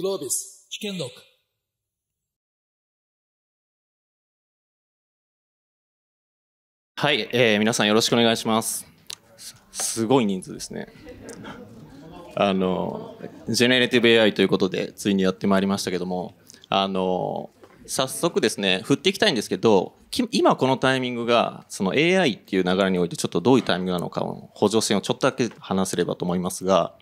Globis, Chicken l o k えー、皆さんよろしくお願いします。すごい人数ですね。あの、ジェネレティブ AI ということで、ついにやってまいりましたけども、あの、早速ですね、振っていきたいんですけど、今このタイミングが、その AI っていう流れにおいて、ちょっとどういうタイミングなのかを、補助線をちょっとだけ話せればと思いますが、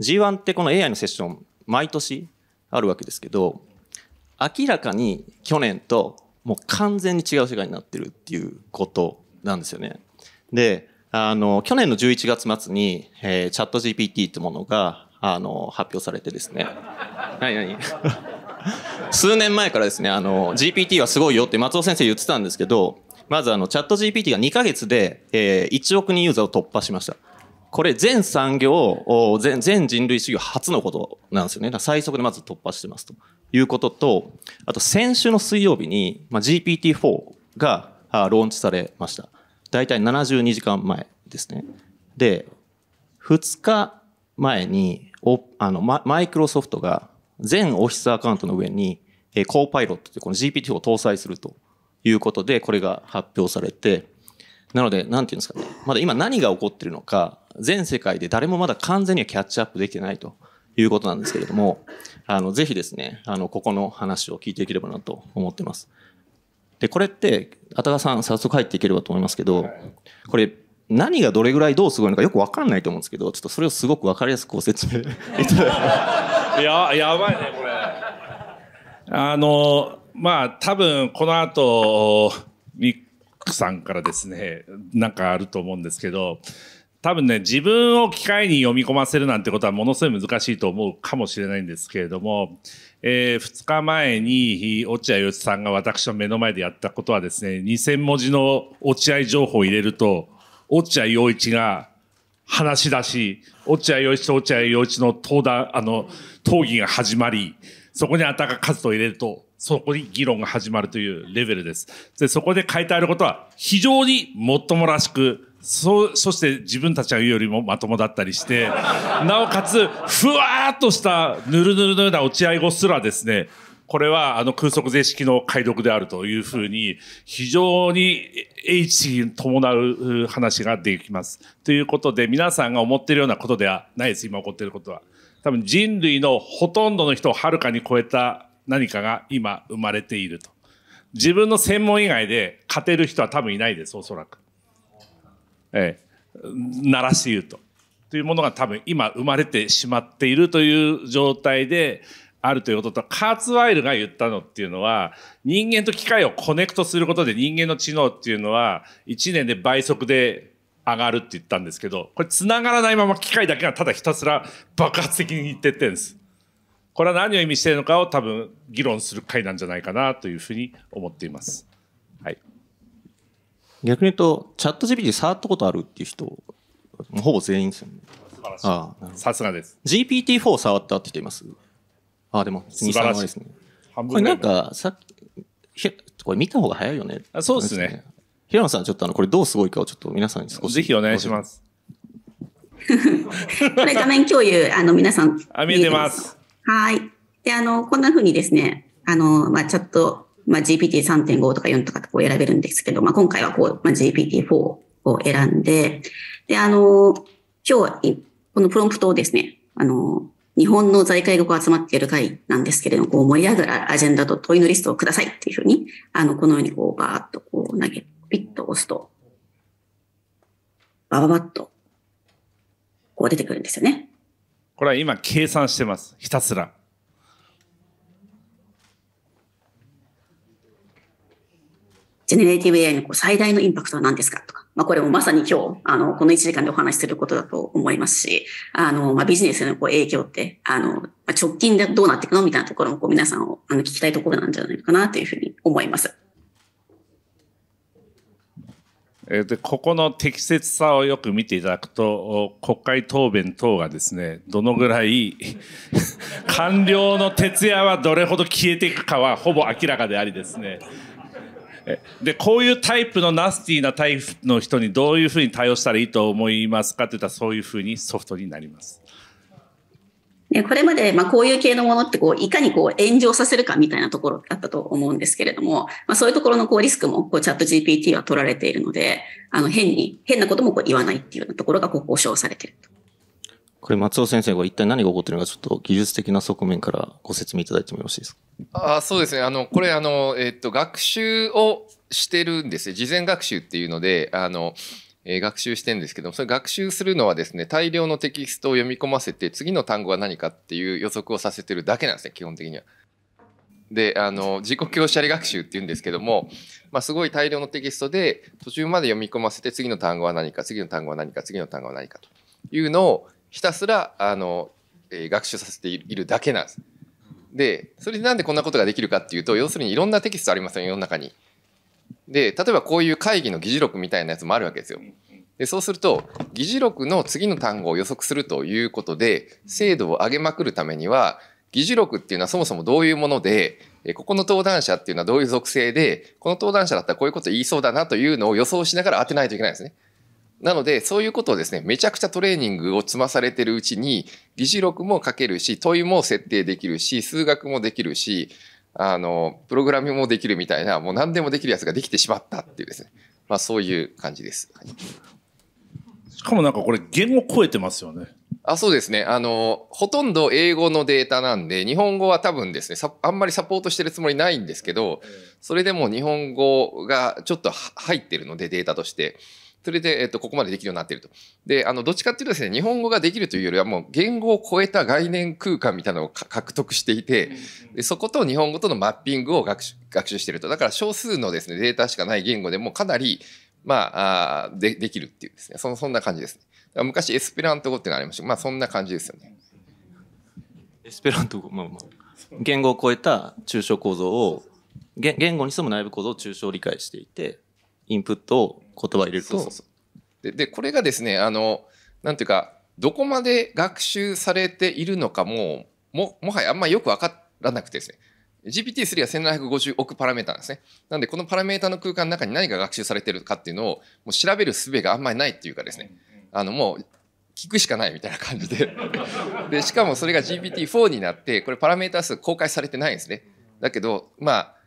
G1 ってこの AI のセッション毎年あるわけですけど明らかに去年ともう完全に違う世界になってるっていうことなんですよね。であの去年の11月末に、えー、チャット GPT ってものがあの発表されてですね何何 数年前からですねあの GPT はすごいよって松尾先生言ってたんですけどまずあのチャット GPT が2ヶ月で、えー、1億人ユーザーを突破しました。これ全産業全、全人類史上初のことなんですよね。最速でまず突破してますということと、あと先週の水曜日に、まあ、GPT-4 がローンチされました。大体72時間前ですね。で、2日前におあのマイクロソフトが全オフィスアカウントの上に、えコーパイロットってこの GPT-4 を搭載するということで、これが発表されて、なので、なんていうんですかね、まだ今何が起こってるのか、全世界で誰もまだ完全にはキャッチアップできてないということなんですけれども、あの、ぜひですね、あの、ここの話を聞いていければなと思ってます。で、これって、あたがさん、早速入っていければと思いますけど、これ、何がどれぐらいどうすごいのかよくわかんないと思うんですけど、ちょっとそれをすごくわかりやすくご説明 いただいや、やばいね、これ。あの、まあ、多分、この後、クさんからですね、なんかあると思うんですけど、多分ね、自分を機械に読み込ませるなんてことはものすごい難しいと思うかもしれないんですけれども、えー、2日前に落合陽一さんが私の目の前でやったことはですね、2000文字の落合情報を入れると、落合陽一が話し出し、落合陽一と落合陽一の登壇、あの、討議が始まり、そこにあたか数を入れると、そこに議論が始まるというレベルです。で、そこで書いてあることは非常にもっともらしく、そ、そして自分たちが言うよりもまともだったりして、なおかつ、ふわーっとしたぬるぬるのような落ち合い後すらですね、これはあの空足税式の解読であるというふうに、非常に H に伴う話ができます。ということで、皆さんが思っているようなことではないです、今起こっていることは。多分人類のほとんどの人をはるかに超えた何かが今生まれていると。自分の専門以外で勝てる人は多分いないです、おそらく。ええ、鳴らして言うと。というものが多分今生まれてしまっているという状態であるということと、カーツワイルが言ったのっていうのは、人間と機械をコネクトすることで人間の知能っていうのは、1年で倍速で上がるって言ったんですけど、これ繋がらないまま機械だけがただひたすら爆発的にいってってんです。これは何を意味しているのかを多分議論する会なんじゃないかなというふうに思っています。はい、逆に言うと、チャット GPT 触ったことあるっていう人、ほぼ全員ですよね。ああさすがです。GPT-4 触ったって人いますああ、でも、2、3割ですね。これなんか、さっこれ見た方が早いよね。あそうですね。平野さん、ちょっとあの、これどうすごいかをちょっと皆さんに少し。ぜひお願いします。これ画面共有、あの、皆さん。あ、見えてます。はい。で、あの、こんな風にですね、あの、まあ、チャット、まあ、GPT3.5 とか4とかこう選べるんですけど、まあ、今回はこう、まあ、GPT4 を選んで、で、あの、今日、は、このプロンプトをですね、あの、日本の財界が集まっている会なんですけれども、こう盛り上がるアジェンダと問いのリストをくださいっていうふうに、あの、このようにこうバーッとこう投げ、ピッと押すと、バババッと、こう出てくるんですよね。これは今計算してます。ひたすら。ジェネレーティブ AI のこう最大のインパクトは何ですかとか、まあ、これもまさに今日、あの、この1時間でお話しすることだと思いますし、あの、まあ、ビジネスへのこう影響って、あの、まあ、直近でどうなっていくのみたいなところもこう皆さんをあの聞きたいところなんじゃないかなというふうに思います。えでここの適切さをよく見ていただくと国会答弁等がですねどのぐらい 官僚の徹夜はどれほど消えていくかはほぼ明らかでありですねでこういうタイプのナスティーなタイプの人にどういうふうに対応したらいいと思いますかっていったらそういうふうにソフトになります。でこれまで、まあ、こういう系のものってこういかにこう炎上させるかみたいなところだったと思うんですけれども、まあ、そういうところのこうリスクもこうチャット GPT は取られているのであの変に変なこともこう言わないっていうようなところがこう保証されていると。これ松尾先生、これ一体何が起こってるのか、ちょっと技術的な側面からご説明いただいてもよろしいですか。あそうですね、あのこれあの、えっと、学習をしてるんですよ、事前学習っていうので、あのえ学習してるんですけどもそれ学習するのはですね大量のテキストを読み込ませて次の単語は何かっていう予測をさせてるだけなんですね基本的には。であの自己教あり学習っていうんですけども、まあ、すごい大量のテキストで途中まで読み込ませて次の単語は何か次の単語は何か次の単語は何かというのをひたすらあの、えー、学習させているだけなんです。でそれでなんでこんなことができるかっていうと要するにいろんなテキストありますよ世の中に。で、例えばこういう会議の議事録みたいなやつもあるわけですよ。でそうすると、議事録の次の単語を予測するということで、精度を上げまくるためには、議事録っていうのはそもそもどういうもので、ここの登壇者っていうのはどういう属性で、この登壇者だったらこういうこと言いそうだなというのを予想しながら当てないといけないんですね。なので、そういうことをですね、めちゃくちゃトレーニングを積まされてるうちに、議事録も書けるし、問いも設定できるし、数学もできるし、あの、プログラミングもできるみたいな、もう何でもできるやつができてしまったっていうですね。まあそういう感じです。はい、しかもなんかこれ言語超えてますよね。あそうですねあの、ほとんど英語のデータなんで、日本語は多分ですね、あんまりサポートしてるつもりないんですけど、それでも日本語がちょっと入ってるので、データとして。それで、えっと、ここまでできるようになっていると。で、あの、どっちかっていうとですね、日本語ができるというよりはもう言語を超えた概念空間みたいなのを獲得していて、でそこと日本語とのマッピングを学習学習していると。だから少数のですね、データしかない言語でもかなり、まあ、でできるっていうですね、そのそんな感じですね。昔エスペラント語っていうのがありましたまあそんな感じですよね。エスペラント語、まあまあ、言語を超えた抽象構造を言語に住む内部構造を抽象理解していてインプットを言葉入れるとそうそうでこれがですねあのなんていうかどこまで学習されているのかもももはやあんまよく分からなくてですね GPT-3 は1750億パラメータなんですね。なんで、このパラメータの空間の中に何が学習されてるかっていうのを、もう調べる術があんまりないっていうかですね、あの、もう、聞くしかないみたいな感じでで、しかもそれが GPT-4 になって、これパラメータ数公開されてないんですね。だけど、まあ、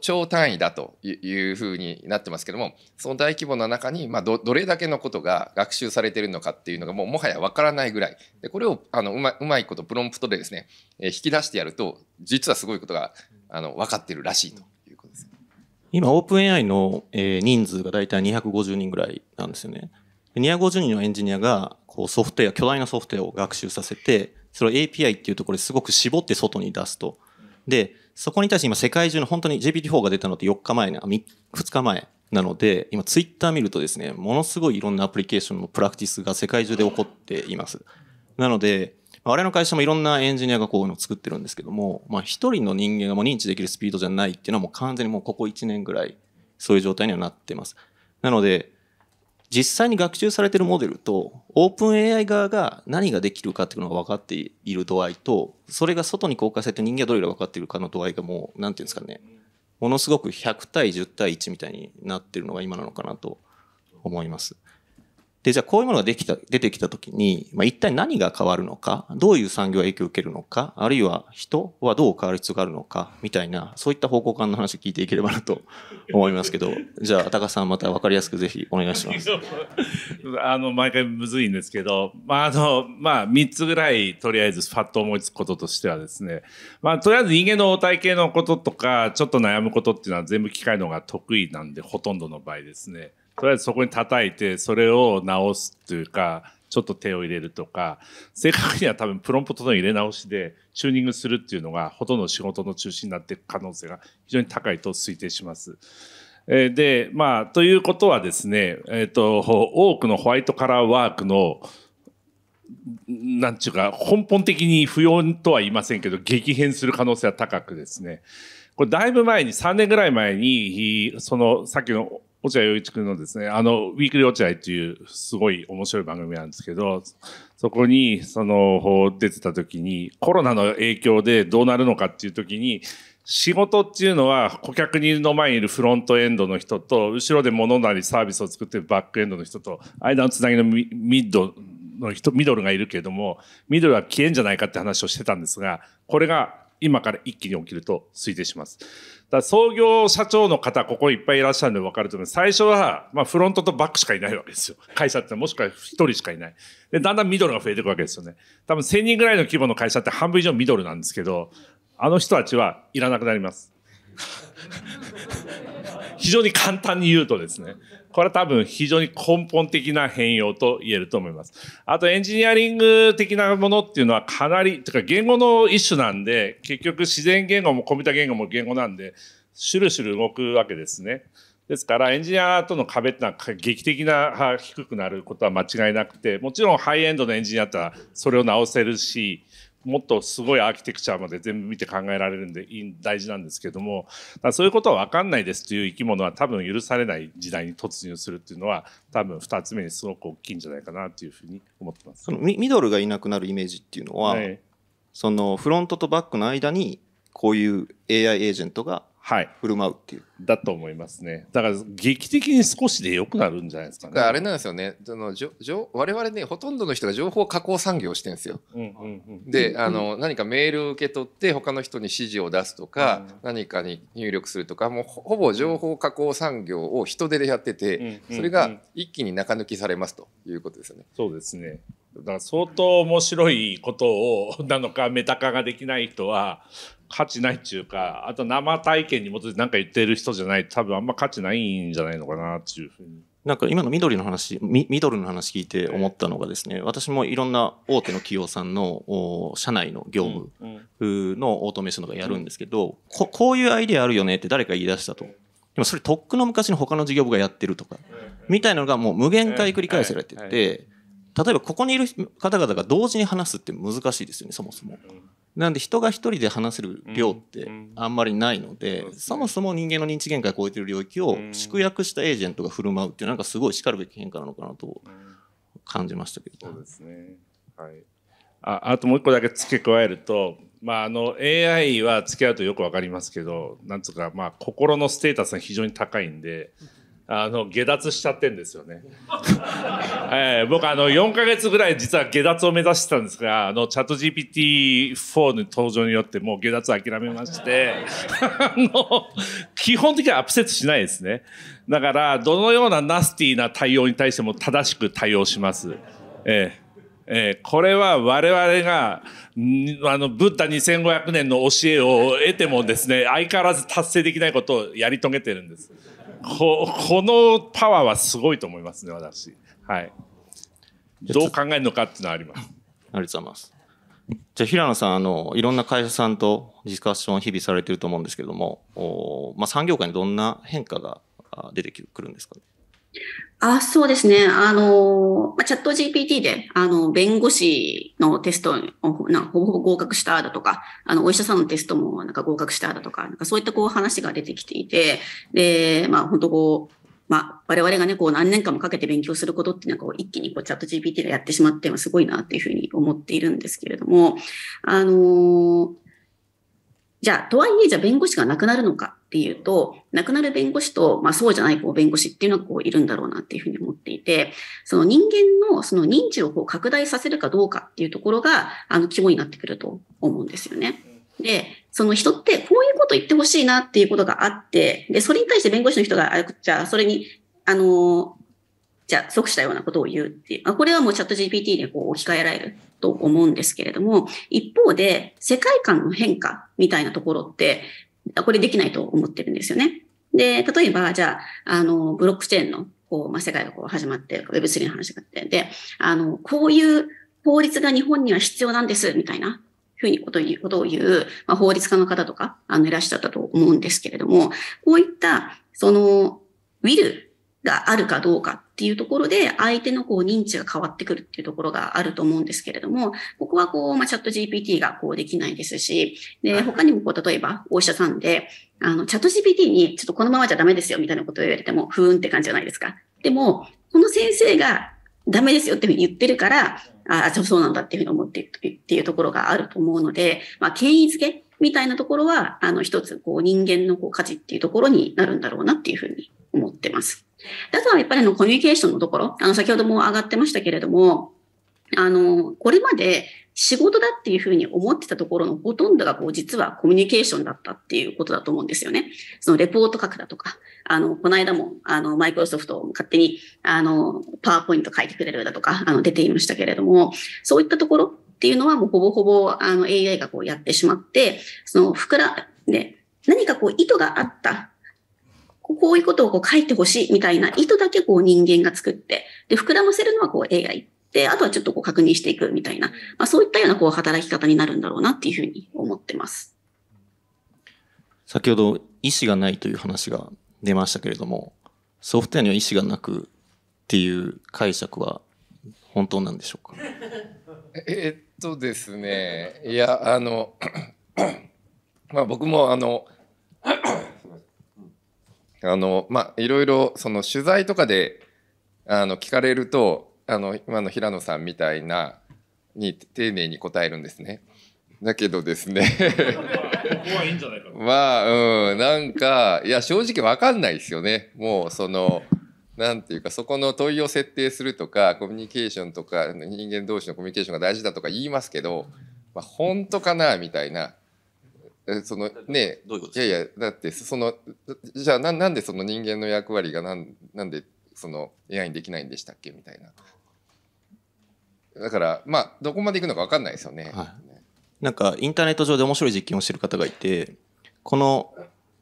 超単位だというふうになってますけどもその大規模の中に、まあ、どれだけのことが学習されてるのかっていうのがもうもはやわからないぐらいでこれをあのうまうまいことプロンプトでですね、え引き出してやると実はすごいことがあの分かってるらしいということです。今オープン AI の、え人数が大体250人ぐらいなんですよね。250人のエンジニアがこうソフトウェア巨大なソフトウェアを学習させてそれを API っていうところですごく絞って外に出すと。でそこに対して今世界中の本当に GPT-4 が出たのって4日前な、2日前なので、今ツイッター見るとですね、ものすごいいろんなアプリケーションのプラクティスが世界中で起こっています。なので、我々の会社もいろんなエンジニアがこういうのを作ってるんですけども、まあ一人の人間がもう認知できるスピードじゃないっていうのはもう完全にもうここ1年ぐらいそういう状態にはなってます。なので、実際に学習されてるモデルと、オープン AI 側が何ができるかっていうのが分かっている度合いと、それが外に公開されて人間はどれぐらい分かっているかの度合いがもう、なんていうんですかね、ものすごく100対10対1みたいになってるのが今なのかなと思います。で、じゃあこういうものができた、出てきたときに、まあ、一体何が変わるのか、どういう産業影響を受けるのか、あるいは人はどう変わる必要があるのか、みたいな、そういった方向感の話を聞いていければなと 思いますけど、じゃあ、高さんまた分かりやすくぜひお願いします。あの、毎回むずいんですけど、まあ、あの、まあ、3つぐらい、とりあえず、ファッと思いつくこととしてはですね、まあ、とりあえず人間の応体系のこととか、ちょっと悩むことっていうのは全部機械の方が得意なんで、ほとんどの場合ですね。とりあえずそこに叩いてそれを直すというかちょっと手を入れるとか正確には多分プロンプトの入れ直しでチューニングするっていうのがほとんど仕事の中心になっていく可能性が非常に高いと推定します。で、まあ、ということはですね、えっ、ー、と、多くのホワイトカラーワークの、なんちゅうか、根本的に不要とは言いませんけど、激変する可能性は高くですね。これ、だいぶ前に、3年ぐらい前に、その、さっきの落合陽一君のですね、あの、ウィークリー落合っていうすごい面白い番組なんですけど、そこに、その、出てた時に、コロナの影響でどうなるのかっていう時に、仕事っていうのは顧客の前にいるフロントエンドの人と、後ろで物なりサービスを作ってるバックエンドの人と、間のつなぎのミッドの人、ミドルがいるけれども、ミドルは消えんじゃないかって話をしてたんですが、これが今から一気に起きると推定します。だ創業社長の方、ここいっぱいいらっしゃるんで分かると思います。最初は、まあ、フロントとバックしかいないわけですよ。会社ってもしくは一人しかいない。で、だんだんミドルが増えていくわけですよね。多分1000人ぐらいの規模の会社って半分以上ミドルなんですけど、あの人たちはいらなくなります。非常に簡単に言うとですね。これは多分非常に根本的な変容と言えると思います。あとエンジニアリング的なものっていうのはかなり、とか言語の一種なんで、結局自然言語もコンピュータ言語も言語なんで、シュルシュル動くわけですね。ですからエンジニアとの壁ってのは劇的な低くなることは間違いなくて、もちろんハイエンドのエンジニアだったらそれを直せるし、もっとすごいアーキテクチャまで全部見て考えられるんで大事なんですけどもそういうことは分かんないですという生き物は多分許されない時代に突入するっていうのは多分2つ目にすごく大きいんじゃないかなというふうに思ってます。そのミドルがいなくなるイメージっていうのは、はい、そのフロントとバックの間にこういう AI エージェントがはい、振る舞うっていうだと思いますねだから劇的に少しでよくなるんじゃないですかねだからあれなんですよねそのじょじょ我々ねほとんどの人が情報加工産業してるんですよ、うんうんうん、であの、うん、何かメールを受け取って他の人に指示を出すとか、うん、何かに入力するとかもうほぼ情報加工産業を人手でやってて、うん、それが一気に中抜きされますということですよね、そうですねだから相当面白いことをなのかメタ化ができない人は価値ないっちゅうかあと生体験に基づいて何か言ってる人じゃないと多分あんま価値ないんじゃないのかなっていうふうに。なんか今の緑の話ミドルの話聞いて思ったのがですね私もいろんな大手の企業さんの社内の業務のオートメーションとかやるんですけど、ここういうアイデアあるよねって誰か言い出したとでもそれとっくの昔の他の事業部がやってるとかみたいなのがもう無限回繰り返されてて例えばここにいる方々が同時に話すって難しいですよねそもそも。なんで人が一人で話せる量ってあんまりないので、うんうん、そもそも人間の認知限界を超えてる領域を縮約したエージェントが振る舞うっていうなんかすごいしかるべき変化なのかなと感じましたけど。そうですね、はい、ああともう一個だけ付け加えると、まあ、あの AI は付き合うとよく分かりますけどなんつうか、まあ、心のステータスが非常に高いんで。うんあの下脱しちゃってんですよね。えー、僕あの4か月ぐらい実は下脱を目指してたんですがあのチャット GPT4 の登場によってもう下脱諦めまして あの基本的にはアップセットしないですねだからどのようなナスティな対応に対しても正しく対応します。えーえー、これは我々があのブッダ2500年の教えを得てもですね相変わらず達成できないことをやり遂げてるんです。このパワーはすごいと思いますね私はいどう考えるのかっていうのはありますありがとうございますじゃあ平野さんあのいろんな会社さんとディスカッションを日々されてると思うんですけれどもお、まあ、産業界にどんな変化が出てくるんですかねあそうですね。あの、まチャット GPT で、あの、弁護士のテストをなほぼほぼ合格しただとか、あの、お医者さんのテストもなんか合格しただとか、なんかそういったこう話が出てきていて、で、まあ、本当こう、まあ、我々がね、こう何年間もかけて勉強することってなんかこう一気にこうチャット GPT がやってしまって、すごいなっていうふうに思っているんですけれども、あのーじゃあ、とはいえ、じゃあ弁護士が亡くなるのかっていうと、亡くなる弁護士と、まあそうじゃないこう弁護士っていうのがこういるんだろうなっていうふうに思っていて、その人間のその認知をこう拡大させるかどうかっていうところが、あの、肝になってくると思うんですよね。で、その人ってこういうこと言ってほしいなっていうことがあって、で、それに対して弁護士の人が、じゃあそれに、あの、じゃあ即したようなことを言うっていう、これはもうチャット GPT でこう置き換えられると思うんですけれども、一方で世界観の変化みたいなところって、これできないと思ってるんですよね。で、例えば、じゃあ、あの、ブロックチェーンの、こう、まあ、世界がこう始まって、Web3 の話があって、で、あの、こういう法律が日本には必要なんです、みたいなふうにことことを言う、まあ、法律家の方とか、あの、いらっしゃったと思うんですけれども、こういった、その、ウィルがあるかどうかっていうところで、相手のこう認知が変わってくるっていうところがあると思うんですけれども、ここはこう、まあ、チャット GPT がこうできないですし、で、他にもこう、例えばお医者さんで、あの、チャット GPT にちょっとこのままじゃダメですよみたいなことを言われても、ふーんって感じじゃないですか。でも、この先生がダメですよっていうふうに言ってるから、ああ、そうなんだっていうふうに思っているっていうところがあると思うので、まあ、権威づけみたいなところは、あの、一つ、こう、人間のこう価値っていうところになるんだろうなっていうふうに思ってます。あとはやっぱりあのコミュニケーションのところ、あの先ほども上がってましたけれども、あの、これまで仕事だっていうふうに思ってたところのほとんどがこう実はコミュニケーションだったっていうことだと思うんですよね。そのレポート書くだとか、あの、この間もあの、マイクロソフトを勝手にあの、パワーポイント書いてくれるだとか、あの、出ていましたけれども、そういったところっていうのはもうほぼほぼあの AI がこうやってしまって、その、ふくら、ね、何かこう意図があったこういうことをこう書いてほしいみたいな意図だけこう人間が作って、で、膨らませるのはこう AI で、あとはちょっとこう確認していくみたいな、まあ、そういったようなこう働き方になるんだろうなっていうふうに思ってます。先ほど意思がないという話が出ましたけれども、ソフトウェアには意思がなくっていう解釈は本当なんでしょうか えっとですね、いや、あの、まあ僕もあの、あのまあいろいろその取材とかであの聞かれるとあの今の平野さんみたいなに丁寧に答えるんですね。だけどですね まあうんなんかいや正直わかんないですよね。もうそのなんていうかそこの問いを設定するとかコミュニケーションとか人間同士のコミュニケーションが大事だとか言いますけど、まあ、本当かなみたいなそのねいやいやだってそのじゃあななんでその人間の役割がなんなんでその AI にできないんでしたっけみたいなだからまあどこまでいくのか分かんないですよね、はい、なんかインターネット上で面白い実験をしてる方がいてこの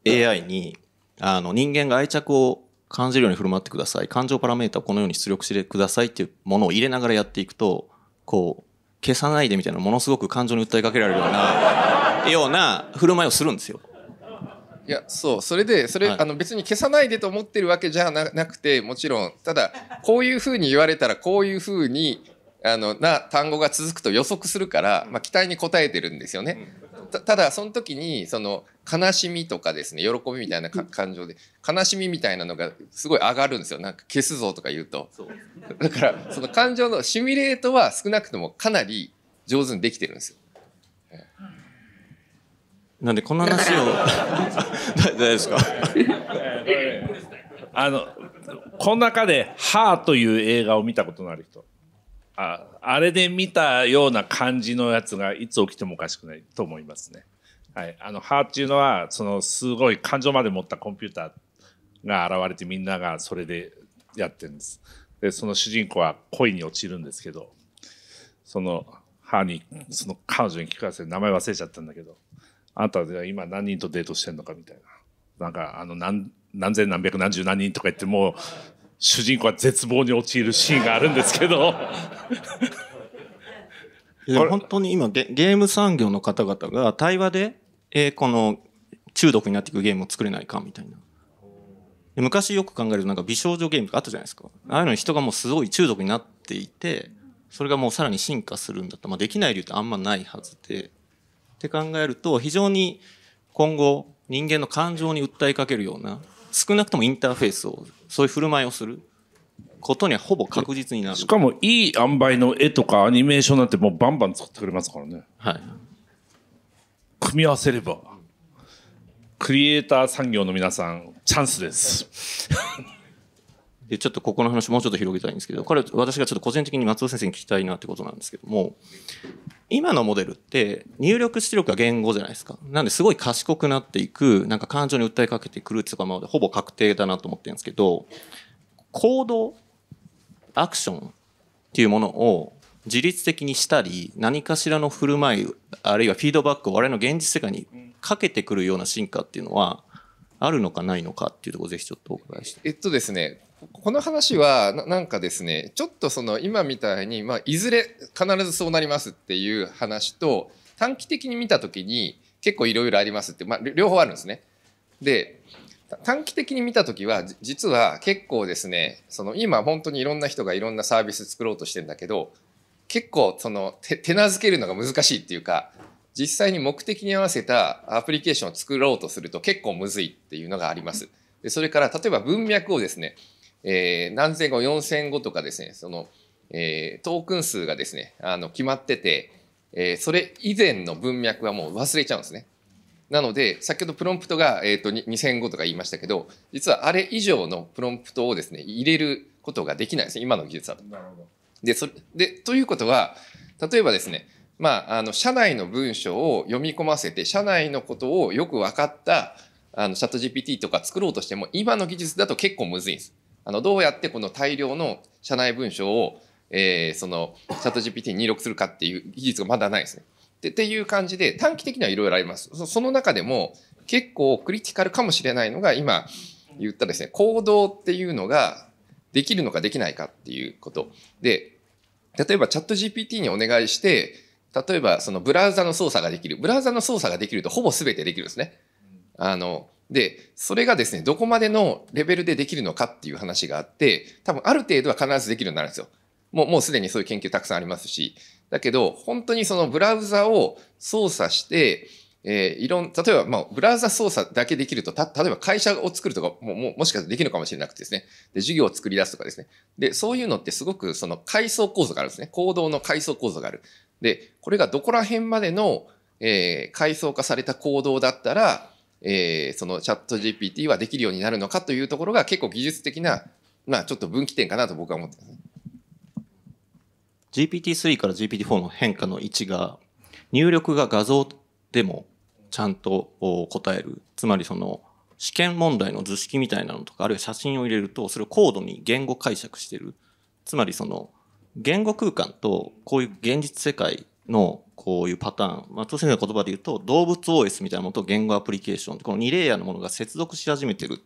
AI にあの人間が愛着を感じるように振る舞ってください感情パラメータをこのように出力してくださいっていうものを入れながらやっていくとこう消さないでみたいなものすごく感情に訴えかけられるようなような振る舞いをするんですよ。いやそうそれでそれ、はい、あの別に消さないでと思ってるわけじゃなくてもちろんただこういうふうに言われたらこういうふうにあのな単語が続くと予測するから、まあ、期待に応えてるんですよね。ただその時にその悲しみとかですね喜びみたいな感情で悲しみみたいなのがすごい上がるんですよなんか消すぞとか言うとだからその感情のシミュレートは少なくともかなり上手にできてるんですよなんでこの話を大ですかあのこの中で「ハー」という映画を見たことのある人ああれで見たような感じのやつがいつ起きてもおかしくないと思いますね。はい、あの「ハー」っていうのはそのすごい感情まで持ったコンピューターが現れてみんながそれでやってるんです。でその主人公は恋に落ちるんですけどその「ハーに」にその彼女に聞かせて名前忘れちゃったんだけど。あなたは今何人とデートしてんのかみたいな。なんか、あの、何、何千何百何十何人とか言ってもう、主人公は絶望に陥るシーンがあるんですけど本当に今ゲーム産業の方々が対話で、えー、この中毒になっていくゲームを作れないかみたいな昔よく考えるとなんか美少女ゲームとかあったじゃないですかああいうのに人がもうすごい中毒になっていてそれがもうさらに進化するんだったまあ、できない理由ってあんまないはずでって考えると、非常に今後、人間の感情に訴えかけるような、少なくともインターフェースを、そういう振る舞いをすることにはほぼ確実になる。しかも、いい塩梅の絵とかアニメーションなんてもうバンバン作ってくれますからね。はい。組み合わせれば、クリエイター産業の皆さん、チャンスです。で、ちょっとここの話もうちょっと広げたいんですけど、これ私がちょっと個人的に松尾先生に聞きたいなってことなんですけども、今のモデルって入力出力が言語じゃないですか。なんですごい賢くなっていく、なんか感情に訴えかけてくるとかまでほぼ確定だなと思ってるんですけど、行動、アクションっていうものを自律的にしたり、何かしらの振る舞い、あるいはフィードバックを我々の現実世界にかけてくるような進化っていうのは、あるのかないのかっていうところぜひちょっとお伺いして。えっとですね、この話はなんかですねちょっとその今みたいに、まあ、いずれ必ずそうなりますっていう話と短期的に見た時に結構いろいろありますって、まあ、両方あるんですね。で短期的に見た時は実は結構ですねその今本当にいろんな人がいろんなサービス作ろうとしてんだけど結構その手なずけるのが難しいっていうか実際に目的に合わせたアプリケーションを作ろうとすると結構むずいっていうのがあります。でそれから例えば文脈をですねえー、何千語、4千語とかですね、その、えー、トークン数がですね、あの決まってて、えー、それ以前の文脈はもう忘れちゃうんですね。なので、先ほどプロンプトが、えーと、二2語とか言いましたけど、実はあれ以上のプロンプトをですね、入れることができないですね、今の技術だと。でそれで、ということは、例えばですね、まあ、あの社内の文章を読み込ませて社内のことをよく分かったあのチャット GPT とか作ろうとしても今の技術だと結構むずいんです。あのどうやってこの大量の社内文章を、えー、そのチャット GPT に入力するかっていう技術がまだないですね。でっていう感じで短期的にはいろいろありますそ。その中でも結構クリティカルかもしれないのが今言ったですね行動っていうのができるのかできないかっていうこと。で例えばチャット GPT にお願いして例えばそのブラウザの操作ができるブラウザの操作ができるとほぼ全てできるんですね。あので、それがですね、どこまでのレベルでできるのかっていう話があって、多分ある程度は必ずできるようになるんですよ。もう、もうすでにそういう研究たくさんありますし、だけど、本当にそのブラウザを操作して、えー、いろん、例えば、まあ、ブラウザ操作だけできると、た、例えば会社を作るとかも、も、もしかしてできるのかもしれなくてですね。で、授業を作り出すとかですね。で、そういうのってすごくその階層構造があるんですね。行動の階層構造がある。で、これがどこら辺までの、えー、階層化された行動だったら、えー、そのチャット GPT はできるようになるのかというところが結構技術的な、まあ、ちょっと分岐点かなと僕は思ってます、ね、GPT3 から GPT4 の変化の1が入力が画像でもちゃんと答えるつまりその試験問題の図式みたいなのとかあるいは写真を入れるとそれを高度に言語解釈してるつまりその言語空間とこういう現実世界のこういうパターン、松尾先生の言葉で言うと、動物 OS みたいなものと言語アプリケーション、この2レイヤーのものが接続し始めてる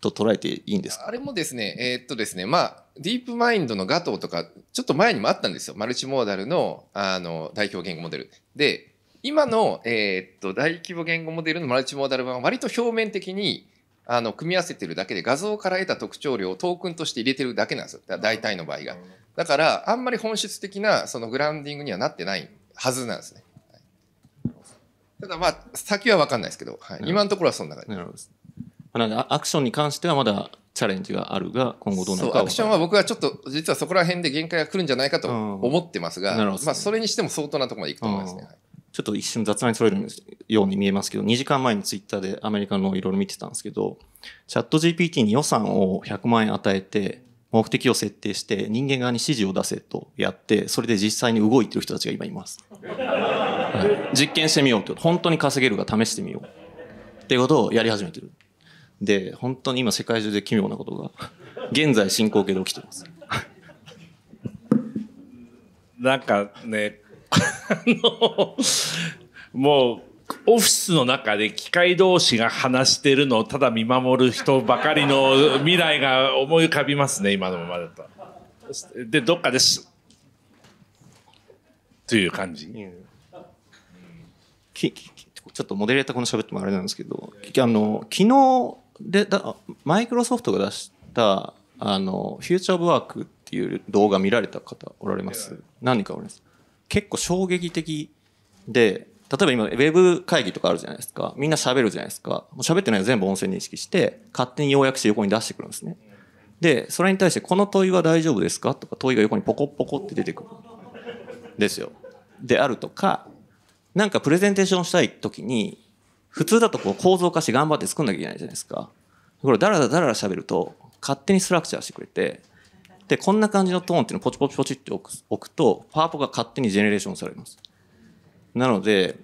と捉えていいんですあれもですね、えー、っとですね、まあ、ディープマインドのガトーとか、ちょっと前にもあったんですよ。マルチモーダルのあの代表言語モデル。で、今の、えー、っと大規模言語モデルのマルチモーダル版は割と表面的にあの組み合わせてるだけで画像から得た特徴量をトークンとして入れてるだけなんですよ。大体の場合が。だから、あんまり本質的なそのグラウンディングにはなってないはずなんですね。ただまあ、先は分かんないですけど、はい、今のところはそんな感じななので、アクションに関してはまだチャレンジがあるが、今後どうなるかアクションは僕はちょっと、実はそこら辺で限界が来るんじゃないかと思ってますが、ね、まあ、それにしても相当なところまでいくと思いますね。ちょっと一瞬雑談にそれるように見えますけど、2時間前にツイッターでアメリカのいろいろ見てたんですけど、チャット GPT に予算を100万円与えて、目的を設定して人間側に指示を出せとやって、それで実際に動いてる人たちが今います。実験してみようって本当に稼げるか試してみようっていうことをやり始めてるで本当に今世界中で奇妙なことが現在進行形で起きてます なんかねあのもうオフィスの中で機械同士が話してるのをただ見守る人ばかりの未来が思い浮かびますね今のままだと。でどっかですという感じ。ちょっとモデレーターこの喋ってもあれなんですけど、あの昨日でだマイクロソフトが出したあのフューチャーブワークっていう動画見られた方おられます？何人かおられます。結構衝撃的で、例えば今ウェブ会議とかあるじゃないですか。みんな喋るじゃないですか。もう喋ってないの全部音声認識して勝手に要約して横に出してくるんですね。で、それに対してこの問いは大丈夫ですかとか問いが横にポコポコって出てくる。ですよ。であるとか、なんかプレゼンテーションしたい時に、普通だとこう構造化して頑張って作んなきゃいけないじゃないですか。これだらだらだら喋ると、勝手にストラクチャーしてくれて、で、こんな感じのトーンっていうのをポチポチポチって置く置くと、パワポが勝手にジェネレーションされます。なので、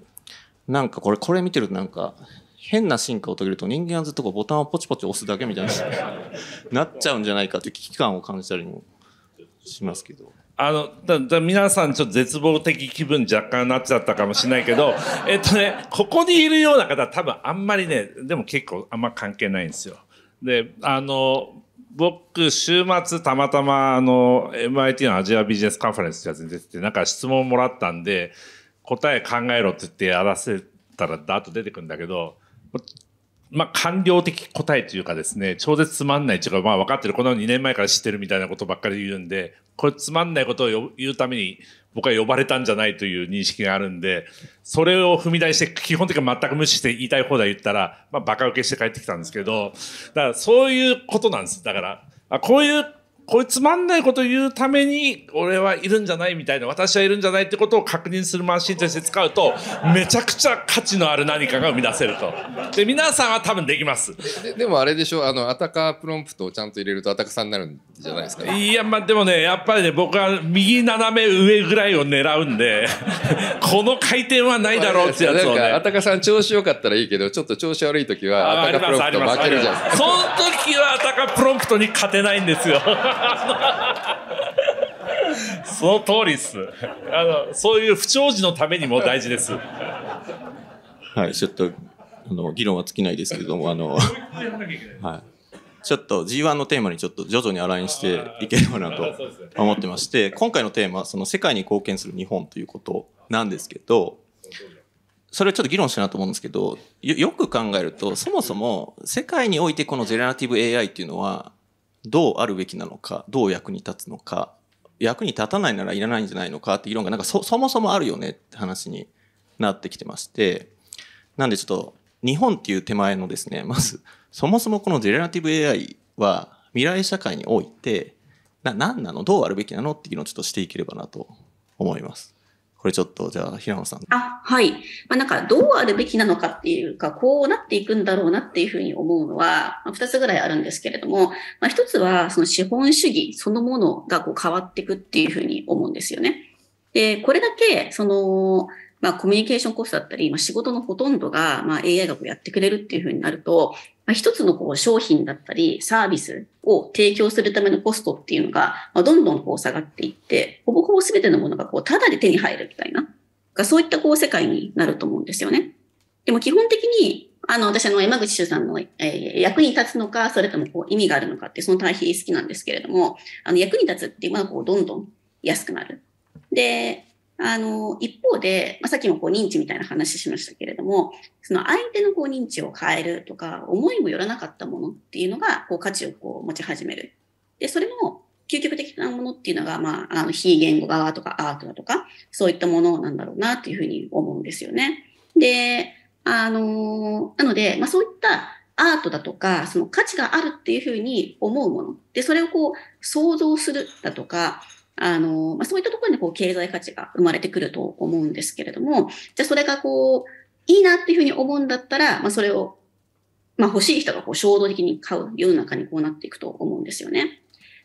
なんかこれ、これ見てるとなんか、変な進化を遂げると人間はずっとこうボタンをポチポチ押すだけみたいななっちゃうんじゃないかっていう危機感を感じたりもしますけど。あの、だだ皆さんちょっと絶望的気分若干なっちゃったかもしれないけど、えっとね、ここにいるような方多分あんまりね、でも結構あんま関係ないんですよ。で、あの、僕、週末たまたまあの、MIT のアジアビジネスカンファレンスってや出てて、なんか質問もらったんで、答え考えろって言ってやらせたらだっと出てくるんだけど、まあ、官僚的答えというかですね、超絶つまんないというか、まあ、分かってる、この2年前から知ってるみたいなことばっかり言うんで、これつまんないことを言うために、僕は呼ばれたんじゃないという認識があるんで、それを踏み台して、基本的に全く無視して言いたい放題言ったら、まあ、バカ受けして帰ってきたんですけど、だからそういうことなんです。だから、あこういうこいつまんないこと言うために俺はいるんじゃないみたいな私はいるんじゃないってことを確認するマシンとして使うとめちゃくちゃ価値のある何かが生み出せるとで皆さんは多分できますでもあれでしょあのアタカプロンプトをちゃんと入れるとアタカさんになるんじゃないですか、ね、いやまあでもねやっぱりね僕は右斜め上ぐらいを狙うんで この回転はないだろうってやつを、ね、なかアタカさん調子よかったらいいけどちょっと調子悪い時はアタカプロンプト負けるじゃんその時はアタカプロンプトに勝てないんですよその通りっすあのそういう不祥事のためにも大事ですはいちょっとあの議論は尽きないですけどもあの、はい、ちょっと G1 のテーマにちょっと徐々にアラインしていければなと思ってまして今回のテーマその世界に貢献する日本ということなんですけどそれちょっと議論したなと思うんですけどよく考えるとそもそも世界においてこのジェネラティブ AI っていうのはどうあるべきなのかどう役に立つのか役に立たないならいらないんじゃないのかって議論がなんかそもそもあるよねって話になってきてましてなんでちょっと日本っていう手前のですねまずそもそもこのジェネラティブ AI は未来社会においてな何なのどうあるべきなのっていうのをちょっとしていければなと思います。これちょっと、じゃあ、平野さん。あ、はい。まあ、なんか、どうあるべきなのかっていうか、こうなっていくんだろうなっていうふうに思うのは、まあ、2つぐらいあるんですけれども、まあ、1つは、その資本主義そのものがこう変わっていくっていうふうに思うんですよね。で、これだけ、その、まあ、コミュニケーションコストだったり、まあ、仕事のほとんどが、まあ、AI がこうやってくれるっていうふうになると、まあ、一つのこう商品だったりサービスを提供するためのコストっていうのが、まあ、どんどんこう下がっていって、ほぼほぼ全てのものがこうただで手に入るみたいな、そういったこう世界になると思うんですよね。でも基本的に、あの、私あの山口周さんの、えー、役に立つのか、それともこう意味があるのかって、その対比好きなんですけれども、あの役に立つっていうのはこうどんどん安くなる。で、あの、一方で、まあ、さっきもこう認知みたいな話しましたけれども、その相手のこう認知を変えるとか、思いもよらなかったものっていうのが、こう価値をこう持ち始める。で、それも究極的なものっていうのが、まあ、あの、非言語側とかアートだとか、そういったものなんだろうなっていうふうに思うんですよね。で、あの、なので、まあそういったアートだとか、その価値があるっていうふうに思うもの。で、それをこう、想像するだとか、あの、まあ、そういったところにこう経済価値が生まれてくると思うんですけれども、じゃあそれがこう、いいなっていうふうに思うんだったら、まあ、それを、まあ、欲しい人がこう衝動的に買う世の中にこうなっていくと思うんですよね。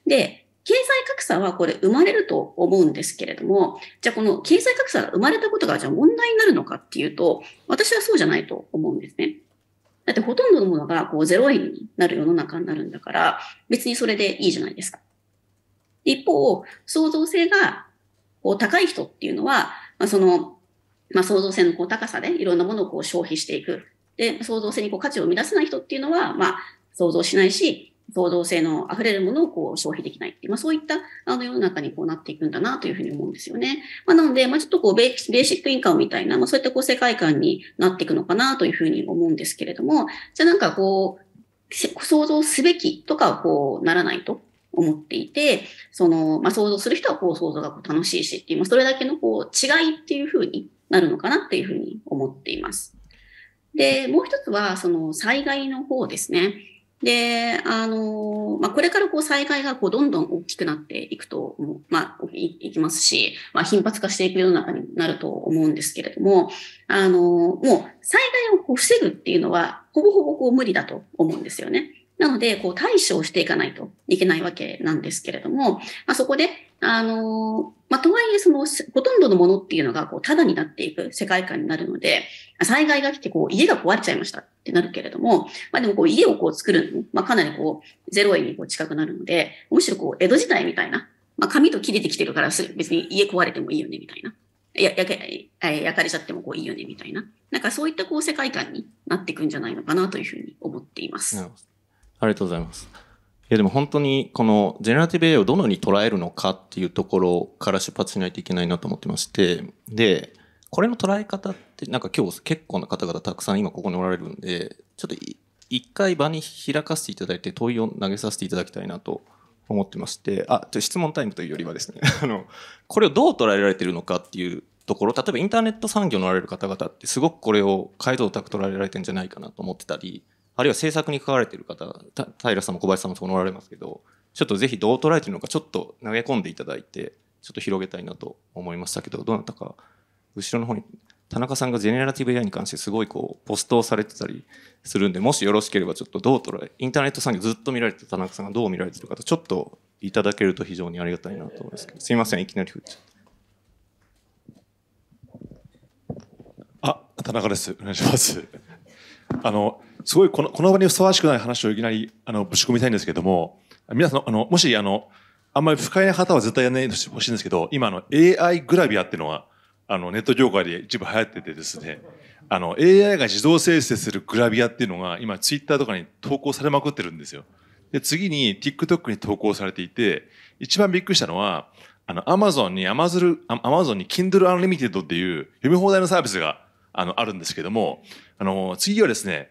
で、経済格差はこれ生まれると思うんですけれども、じゃあこの経済格差が生まれたことがじゃあ問題になるのかっていうと、私はそうじゃないと思うんですね。だってほとんどのものがこう0円になる世の中になるんだから、別にそれでいいじゃないですか。一方、創造性がこう高い人っていうのは、まあ、その、まあ、創造性のこう高さでいろんなものをこう消費していく。で、創造性にこう価値を生み出せない人っていうのは、まあ、創造しないし、創造性の溢れるものをこう消費できないっていう、まあ、そういったあの世の中にこうなっていくんだなというふうに思うんですよね。まあ、なので、まあ、ちょっとこうベーシックインカムみたいな、まあ、そういったこう世界観になっていくのかなというふうに思うんですけれども、じゃあなんかこう、想像すべきとかこうならないと思っていて、その、まあ、想像する人はこう想像がこう楽しいしっていう、それだけのこう違いっていうふうになるのかなっていうふうに思っています。で、もう一つは、その災害の方ですね。で、あの、まあ、これからこう災害がこうどんどん大きくなっていくと、まあ、いきますし、まあ、頻発化していく世の中になると思うんですけれども、あの、もう災害をこう防ぐっていうのは、ほぼほぼこう無理だと思うんですよね。なので、こう対処をしていかないといけないわけなんですけれども、まあ、そこで、あの、まあ、とはいえ、その、ほとんどのものっていうのが、こう、ただになっていく世界観になるので、災害が来て、こう、家が壊れちゃいましたってなるけれども、まあ、でも、こう、家をこう作るのも、まあ、かなりこう、ゼロ円にこう近くなるので、むしろこう、江戸時代みたいな、まあ、紙と切れてきてるから別に家壊れてもいいよね、みたいな。ややけ焼かれちゃってもこういいよねみたいな、なんかそういったこう世界観になっていくんじゃないのかなというふうに思っています。ありがとうございます。いやでも本当にこのジェネラティブ AI をどのように捉えるのかっていうところから出発しないといけないなと思ってまして、で、これの捉え方ってなんか今日結構な方々たくさん今ここにおられるんで、ちょっと一回場に開かせていただいて問いを投げさせていただきたいなと思ってまして、あ、ちょ質問タイムというよりはですね、あの、これをどう捉えられてるのかっていうところ、例えばインターネット産業のおられる方々ってすごくこれを解像高く捉えられてるんじゃないかなと思ってたり、あるいは制作に関われてる方平さんも小林さんもそうおられますけどちょっとぜひどう捉えてるのかちょっと投げ込んでいただいてちょっと広げたいなと思いましたけどどうなったか後ろの方に田中さんがジェネラティブ AI に関してすごいこうポストをされてたりするんでもしよろしければちょっとどう捉えインターネット産業ずっと見られて田中さんがどう見られてるかちょっといただけると非常にありがたいなと思いますけどすいませんいきなり振っちゃって。あ、田中です。お願いします。あの、すごいこの、この場にふさわしくない話をいきなり、あの、ぶち込みたいんですけれども、皆さん、あの、もし、あの、あんまり不快な方は絶対やらないでほしいんですけど、今、の、AI グラビアっていうのは、あの、ネット業界で一部流行っててですね、あの、AI が自動生成するグラビアっていうのが、今、ツイッターとかに投稿されまくってるんですよ。で、次に TikTok に投稿されていて、一番びっくりしたのは、あの、Amazon に Amazon に Kindle Unlimited っていう読み放題のサービスがあの、あるんですけども、あの、次はですね、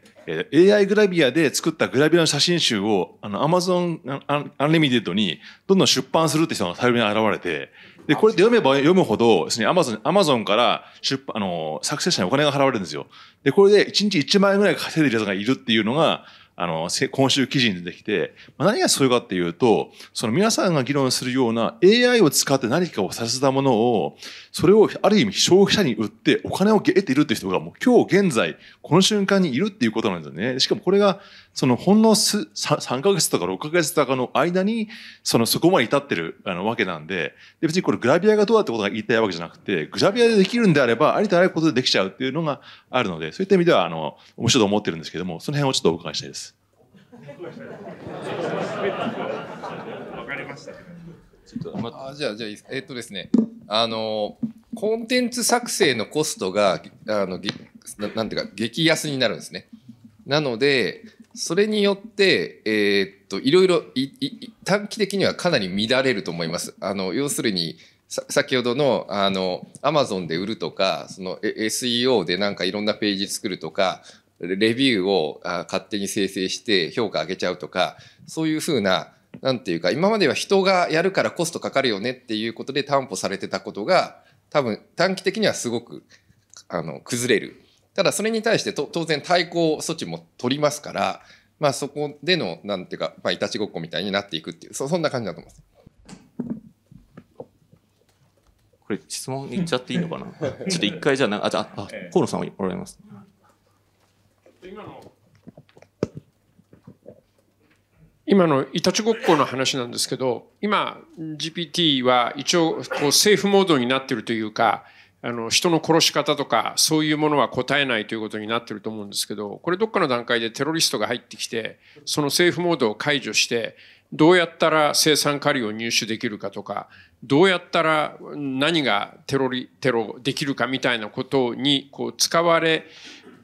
AI グラビアで作ったグラビアの写真集を、あの、Amazon l ン m i t e d にどんどん出版するって人が大量に現れて、で、これで読めば読むほど、ですね、Amazon、Amazon から出版、あの、作成者にお金が払われるんですよ。で、これで1日1万円ぐらい稼いでる人がいるっていうのが、あの、今週記事に出てきて、何がそういうかっていうと、その皆さんが議論するような AI を使って何かをさせたものを、それをある意味消費者に売ってお金を得ているっていう人がもう今日現在、この瞬間にいるっていうことなんですよね。しかもこれが、そのほんのす 3, ヶ月とか6ヶ月とかの間に、そのそこまで至ってるあのわけなんでで、別にこれグラビアがどうだってことが言いたいわけじゃなくて、グラビアでできるんであれば、ありとあらゆることでできちゃうっていうのがあるので、そういった意味では、あの、面白いと思ってるんですけども、その辺をちょっとお伺いしたいです。わかりました、ちょっと、ま、あじゃあ、じゃあえっとですね、あの、コンテンツ作成のコストが、あの、ななんていうか、激安になるんですね。なので、それによって、えー、っと、いろいろ短期的にはかなり乱れると思います。あの、要するに、先ほどの、あの、アマゾンで売るとか、その SEO でなんかいろんなページ作るとか、レビューを勝手に生成して評価上げちゃうとか、そういうふうな、なんていうか、今までは人がやるからコストかかるよねっていうことで担保されてたことが、多分短期的にはすごく、あの、崩れる。ただそれに対して当然対抗措置も取りますから、まあそこでの、なんていうか、まあいたちごっこみたいになっていくっていう、そんな感じだと思います。これ質問いっちゃっていいのかなちょっと一回じゃあ、あ、じゃあ、あ、河野さんおられます。今のいたちごっこの話なんですけど、今 GPT は一応こう政府モードになってるというか、あの人の殺し方とかそういうものは答えないということになってると思うんですけど、これどっかの段階でテロリストが入ってきて、その政府モードを解除して、どうやったら生産カリを入手できるかとか、どうやったら何がテロリ、テロできるかみたいなことにこう使われ、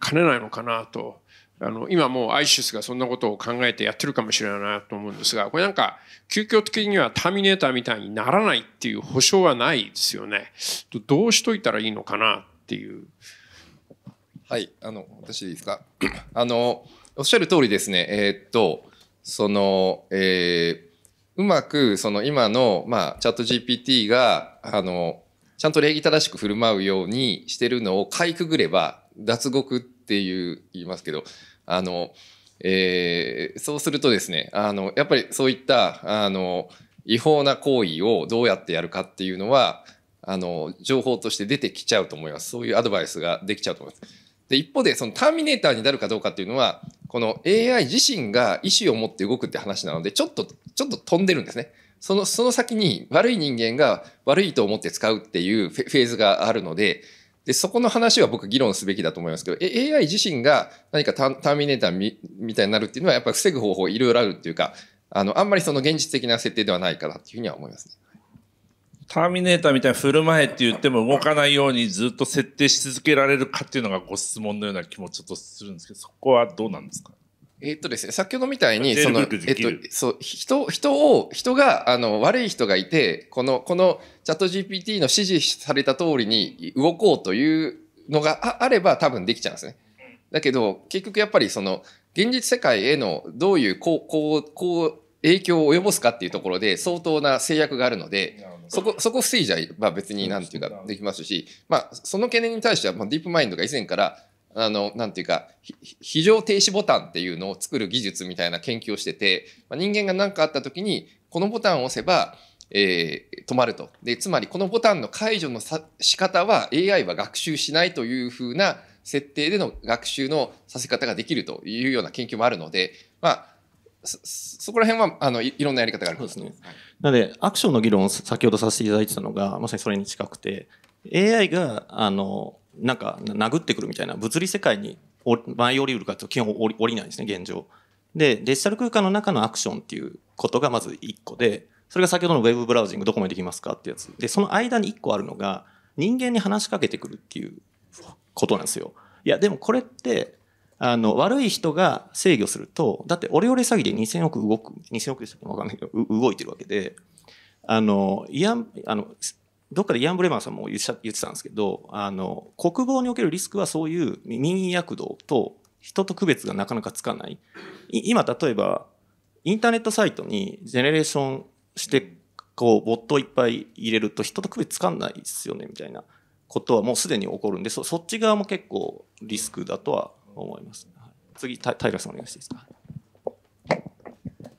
かねないのかなとあの今もうアイシスがそんなことを考えてやってるかもしれないなと思うんですがこれなんか究極的にはターミネーターみたいにならないっていう保証はないですよねどうしといたらいいのかなっていうはいあの私ですか あのおっしゃる通りですねえー、っとそのえー、うまくその今の、まあ、チャット GPT があのちゃんと礼儀正しく振る舞うようにしてるのをかいくぐれば脱獄っていう言いますけどあの、えー、そうするとですねあのやっぱりそういったあの違法な行為をどうやってやるかっていうのはあの情報として出てきちゃうと思いますそういうアドバイスができちゃうと思います。で一方でそのターミネーターになるかどうかっていうのはこの AI 自身が意思を持って動くって話なのでちょっとちょっと飛んでるんですね。そのその先に悪い人間が悪いと思って使うっていうフェーズがあるのでで、そこの話は僕は議論すべきだと思いますけど、AI 自身が何かターミネーターみみたいになるっていうのはやっぱり防ぐ方法いろいろあるっていうか、あの、あんまりその現実的な設定ではないかなっていうふうには思いますね。ターミネーターみたいな振る舞えって言っても動かないようにずっと設定し続けられるかっていうのがご質問のような気もちょっとするんですけど、そこはどうなんですかえっとですね、先ほどみたいに、その、えっと、そう、人、人を、人が、あの、悪い人がいて、この、このチャット GPT の指示された通りに動こうというのがあれば多分できちゃうんですね。だけど、結局やっぱりその、現実世界へのどういう、こう、こう、こう、影響を及ぼすかっていうところで相当な制約があるので、そこ、そこ防いじゃえば別になんていうかできますし、まあ、その懸念に対しては、ディープマインドが以前から、あのなんていうか非常停止ボタンっていうのを作る技術みたいな研究をしてて、まあ、人間が何かあった時にこのボタンを押せば、えー、止まるとでつまりこのボタンの解除のさ仕方は AI は学習しないというふうな設定での学習のさせ方ができるというような研究もあるので、まあ、そそこら辺はあのいろんなやり方があるんですね。なのでアクションの議論を先ほどさせていただいてたのがまさにそれに近くて AI があのなんか殴ってくるみたいな物理世界に舞い降りるかと基本降り降りないんですね現状。でデジタル空間の中のアクションっていうことがまず1個でそれが先ほどのウェブブラウジングどこまでできますかってやつでその間に1個あるのが人間に話しかけてくるっていうことなんですよ。いやでもこれってあの悪い人が制御するとだってオレオレ詐欺で2000億動く2000億でしたっけ分かんないけど動いてるわけであのいやあのどっかでイアン・ブレマンさんも言ってたんですけどあの国防におけるリスクはそういう民意躍動と人と区別がなかなかつかない今例えばインターネットサイトにジェネレーションしてこうボットをいっぱい入れると人と区別つかんないですよねみたいなことはもうすでに起こるんでそっち側も結構リスクだとは思います、次平さんお願いしていいですか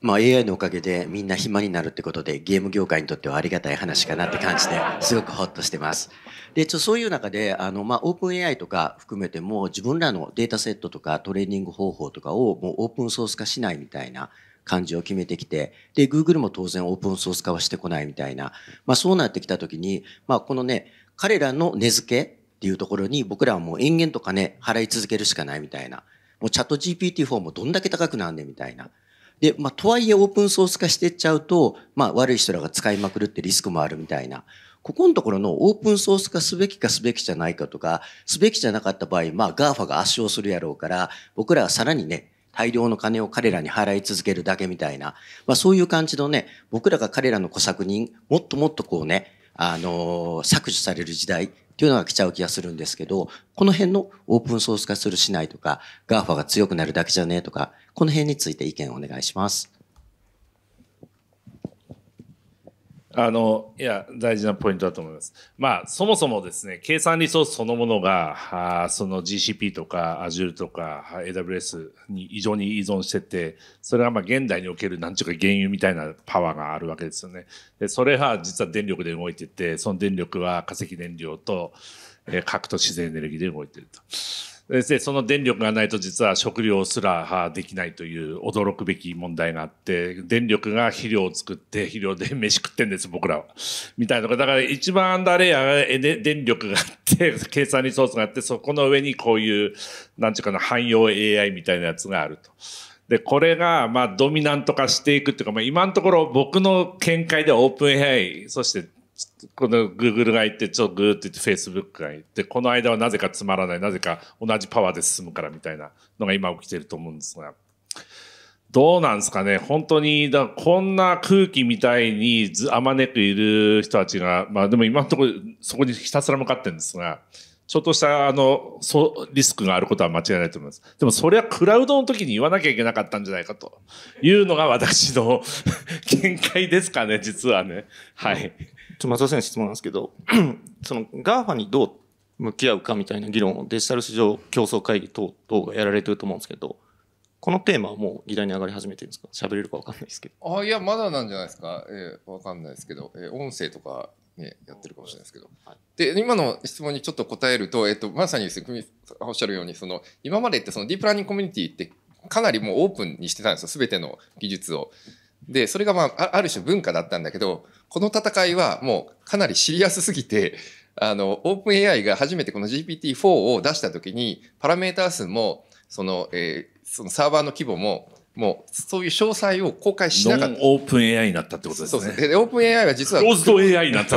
まあ、AI のおかげでみんな暇になるってことでゲーム業界にとってはありがたい話かなって感じですごくホッとしてます。でちょそういう中であの、まあ、オープン AI とか含めても自分らのデータセットとかトレーニング方法とかをもうオープンソース化しないみたいな感じを決めてきて、で、Google も当然オープンソース化はしてこないみたいな、まあそうなってきた時に、まあこのね、彼らの根付けっていうところに僕らはもう延々とかね、払い続けるしかないみたいな、もうチャット GPT-4 もどんだけ高くなんねみたいな。で、まあ、とはいえオープンソース化してっちゃうと、まあ、悪い人らが使いまくるってリスクもあるみたいな。ここのところのオープンソース化すべきかすべきじゃないかとか、すべきじゃなかった場合、まあ GAFA が圧勝するやろうから、僕らはさらにね、大量の金を彼らに払い続けるだけみたいな、まあそういう感じのね、僕らが彼らの小作人、もっともっとこうね、あの、削除される時代っていうのが来ちゃう気がするんですけど、この辺のオープンソース化するしないとか、GAFA が強くなるだけじゃねえとか、この辺について意見をお願いします。あの、いや、大事なポイントだと思います。まあ、そもそもですね、計算リソースそのものが、あその GCP とか Azure とか AWS に異常に依存してて、それはまあ現代におけるなんちゅうか原油みたいなパワーがあるわけですよね。で、それは実は電力で動いてて、その電力は化石燃料と、えー、核と自然エネルギーで動いてると。先生、その電力がないと実は食料すらできないという驚くべき問題があって電力が肥料を作って肥料で飯食ってんです僕らはみたいなだから一番アンダーレイヤー電力があって計算リソースがあってそこの上にこういうなんちゅうかな汎用 AI みたいなやつがあると。で、これが、まあ、ドミナント化していくっていうか、まあ、今のところ僕の見解ではオープン AI、そしてこの Google が行って、ちょっとグーって言って Facebook が行って、この間はなぜかつまらない、なぜか同じパワーで進むからみたいなのが今起きてると思うんですが、どうなんですかね本当に、だこんな空気みたいにあまねくいる人たちが、まあでも今のところそこにひたすら向かってるんですが、ちょっとしたあのそリスクがあることは間違いないと思います。でもそれはクラウドの時に言わなきゃいけなかったんじゃないかというのが私の 見解ですかね、実はね。はい。ちょ松尾先生質問なんですけど、その GAFA にどう向き合うかみたいな議論をデジタル市場競争会議等々がやられてると思うんですけど、このテーマはもう議題に上がり始めてるんですか喋れるか分かんないですけど。あいや、まだなんじゃないですか。えー、分かんないですけど、えー、音声とか、ね、やってるかもしれないですけど。はい、で、今の質問にちょっと答えると、えっ、ー、と、まさにですね、おっしゃるように、その、今までってそのディープラーニングコミュニティってかなりもうオープンにしてたんですよ、すべての技術を。で、それがまあ、ある種文化だったんだけど、この戦いはもうかなりシリアスすぎて、あの、オープン AI が初めてこの GPT-4 を出した時に、パラメータ数も、その、えー、そのサーバーの規模も、もう、そういう詳細を公開しなかった。オープン AI になったってことですね。そうですね。オープン AI は実は。オローズド AI になった。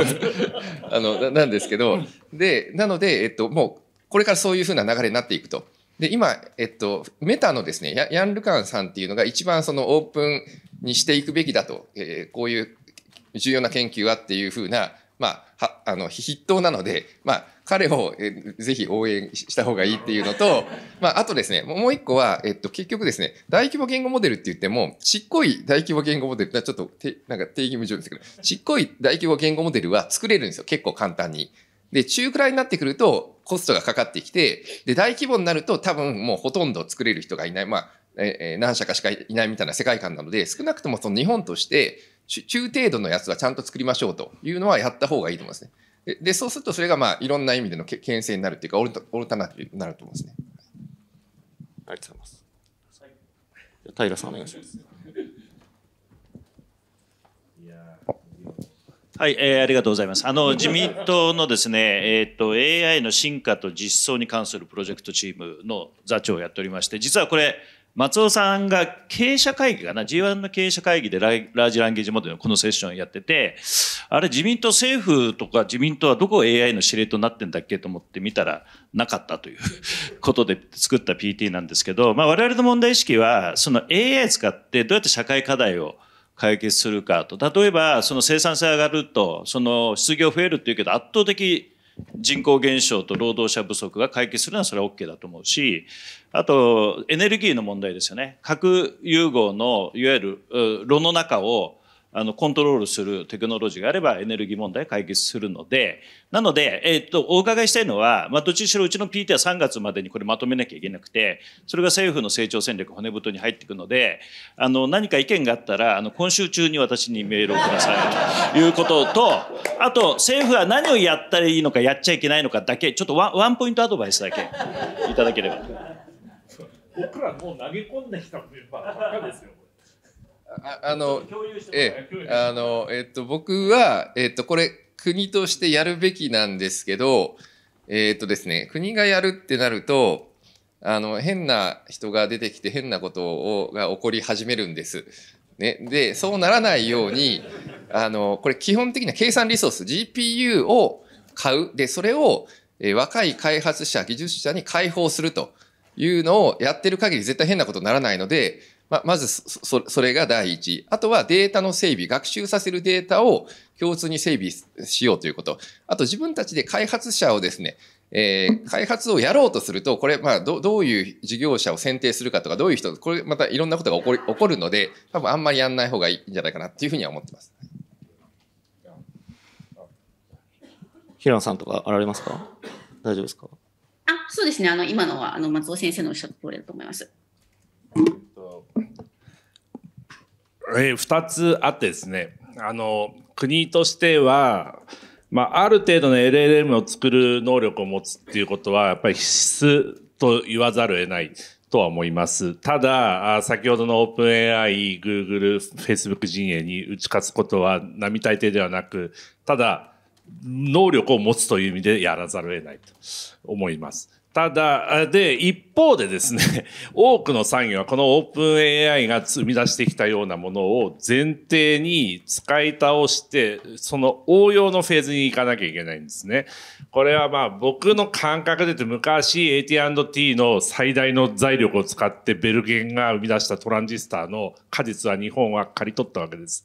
あのな、なんですけど、で、なので、えっと、もう、これからそういうふうな流れになっていくと。で、今、えっと、メタのですね、ヤン・ルカンさんっていうのが一番そのオープンにしていくべきだと、えー、こういう重要な研究はっていうふうな、まあ、あの、筆頭なので、まあ、彼を、えぜひ応援した方がいいっていうのと、まあ、あとですね、もう一個は、えっと、結局ですね、大規模言語モデルって言っても、ちっこい大規模言語モデル、ちょっとて、なんか定義無常ですけど、ちっこい大規模言語モデルは作れるんですよ、結構簡単に。で、中くらいになってくると、コストがかかってきて、で、大規模になると多分もうほとんど作れる人がいない、まあ、え何社かしかいないみたいな世界観なので、少なくともその日本として、中程度のやつはちゃんと作りましょうというのはやった方がいいと思いますね。で、でそうするとそれがまあいろんな意味でのけ牽制になるっていうか、オルタオルタナティブになると思うんですね。ありがとうございます。平さんお願いします。いやはい、えー、ありがとうございます。あの自民党のですね、えっ、ー、と AI の進化と実装に関するプロジェクトチームの座長をやっておりまして、実はこれ松尾さんが経営者会議かな G1 の経営者会議でラージランゲージモデルのこのセッションやっててあれ自民党政府とか自民党はどこ AI の司令塔になってんだっけと思って見たらなかったという ことで作った PT なんですけど、まあ、我々の問題意識はその AI 使ってどうやって社会課題を解決するかと。例えば、その生産性上がると、その失業増えるっていうけど、圧倒的人口減少と労働者不足が解決するのはそれは OK だと思うし、あとエネルギーの問題ですよね。核融合のいわゆる炉の中をあのコントロールするテクノロジーがあればエネルギー問題解決するので、なので、えっと、お伺いしたいのは、まあ、どっちにしろうちの PT は3月までにこれまとめなきゃいけなくて、それが政府の成長戦略骨太に入っていくので、あの、何か意見があったら、あの、今週中に私にメールをくださいということと、あと、政府は何をやったらいいのかやっちゃいけないのかだけ、ちょっとワンワンポイントアドバイスだけいただければ。僕らもう投げ込んできたメンバーばっかですよ。あの、えあの、えっと、僕は、えっと、これ、国としてやるべきなんですけど、えっとですね、国がやるってなると、あの、変な人が出てきて変なことを、が起こり始めるんです。ね。で、そうならないように、あの、これ基本的な計算リソース、GPU を買う。で、それを、え若い開発者、技術者に開放するというのをやってる限り絶対変なことにならないので、ままずそ、それが第一。あとはデータの整備、学習させるデータを共通に整備しようということ。あと自分たちで開発者をですね、えー、開発をやろうとすると、これ、まあど、どういう事業者を選定するかとか、どういう人、これまたいろんなことが起こり起こるので、多分あんまりやんない方がいいんじゃないかなっていうふうには思ってます。平野さんとかあられますか大丈夫ですかあ、そうですね。あの、今のは、あの、松尾先生のおっしゃった通りだと思います。えー、2つあってですねあの国としては、まあ、ある程度の LLM を作る能力を持つっていうことはやっぱり必須と言わざるを得ないとは思います。ただ、先ほどのオープン AI、Google、Facebook 陣営に打ち勝つことは並大抵ではなく、ただ、能力を持つという意味でやらざるを得ないと思います。ただ、で、一方でですね、多くの産業はこのオープン AI が生み出してきたようなものを前提に使い倒して、その応用のフェーズに行かなきゃいけないんですね。これはまあ僕の感覚でて昔 AT&T の最大の財力を使ってベルゲンが生み出したトランジスタの果実は日本は刈り取ったわけです。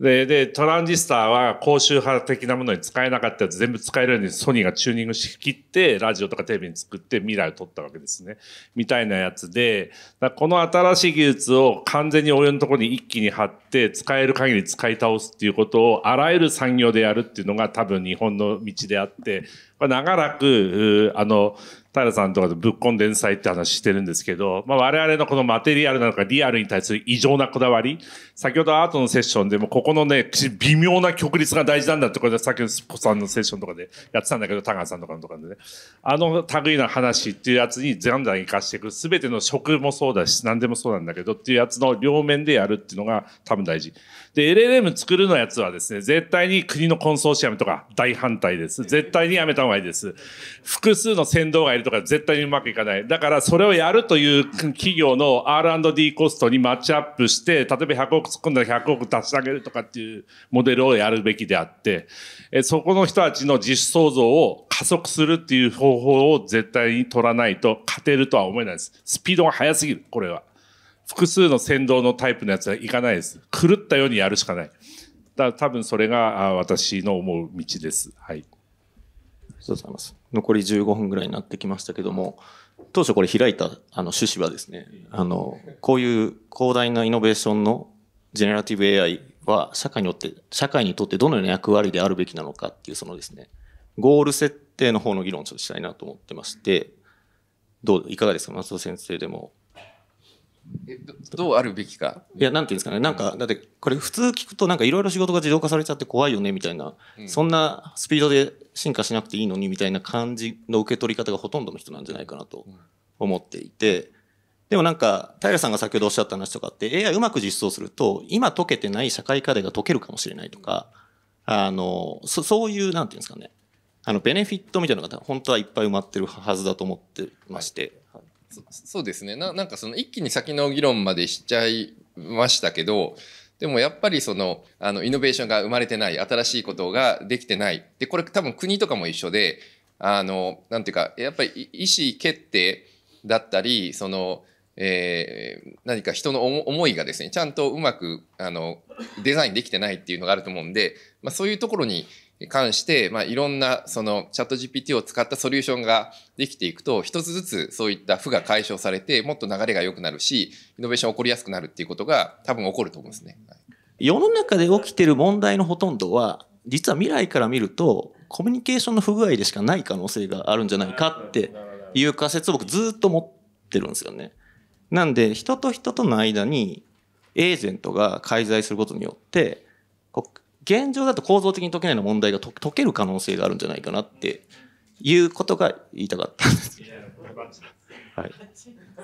でで、トランジスタは高周波的なものに使えなかったやつ全部使えるようにソニーがチューニングしきって、ラジオとかテレビに作って未来を取ったわけですね。みたいなやつで、この新しい技術を完全に俺のところに一気に貼って、使える限り使い倒すっていうことをあらゆる産業でやるっていうのが多分日本の道であって、まあ、長らく、あの、平さんとかでぶっこんでんさいって話してるんですけど、まあ、我々のこのマテリアルなのかリアルに対する異常なこだわり、先ほどアートのセッションでもここのね、微妙な曲率が大事なんだって、これさっきのスポさんのセッションとかでやってたんだけど、田川さんとかのとかでね、あの類の話っていうやつにだんだん生かしていく、すべての食もそうだし、何でもそうなんだけどっていうやつの両面でやるっていうのが多分大事。で、LLM 作るのやつはですね、絶対に国のコンソーシアムとか大反対です。絶対にやめた方がいいです。複数の先導がいるとか絶対にうまくいかない。だからそれをやるという企業の R&D コストにマッチアップして、例えば100億突っ込んだら100億立ち上げるとかっていうモデルをやるべきであって、えそこの人たちの自主創造を加速するっていう方法を絶対に取らないと勝てるとは思えないです。スピードが速すぎる、これは。複数の先導のタイプのやつはいかないです。狂ったようにやるしかない。だ多分それが私の思う道です。はい。ありがとうございます。残り15分ぐらいになってきましたけども、当初これ開いたあの趣旨はですね、あの、こういう広大なイノベーションのジェネラティブ AI は社会によって、社会にとってどのような役割であるべきなのかっていうそのですね、ゴール設定の方の議論をちょっとしたいなと思ってまして、どう、いかがですか松尾先生でもえどどうあるべきかいやなんていうんですかねなんかだってこれ普通聞くとなんかいろいろ仕事が自動化されちゃって怖いよねみたいな、うん、そんなスピードで進化しなくていいのにみたいな感じの受け取り方がほとんどの人なんじゃないかなと思っていてでもなんか平さんが先ほどおっしゃった話とかって AI うまく実装すると今解けてない社会課題が解けるかもしれないとかあのそそういうなんていうんですかねあのベネフィットみたいな方、が本当はいっぱい埋まってるはずだと思ってまして、はいそうですねななんかその一気に先の議論までしちゃいましたけどでもやっぱりそのあのイノベーションが生まれてない新しいことができてないでこれ多分国とかも一緒であのなんていうかやっぱり意思決定だったりその、えー、何か人の思いがですねちゃんとうまくあのデザインできてないっていうのがあると思うんで、まあ、そういうところに関して、まあ、いろんなそのチャット GPT を使ったソリューションができていくと一つずつそういった負が解消されてもっと流れが良くなるしイノベーション起こりやすくなるっていうことが多分起こると思うんですね。世の中で起きてる問題のほとんどは実は未来から見るとコミュニケーションの不具合でしかない可能性があるんじゃないかっていう仮説を僕ずっと持ってるんですよね。なんで人と人との間にエージェントが介在することによって現状だと構造的に解けないの問題が解ける可能性があるんじゃないかなっていうことが言いたかったんです。はい、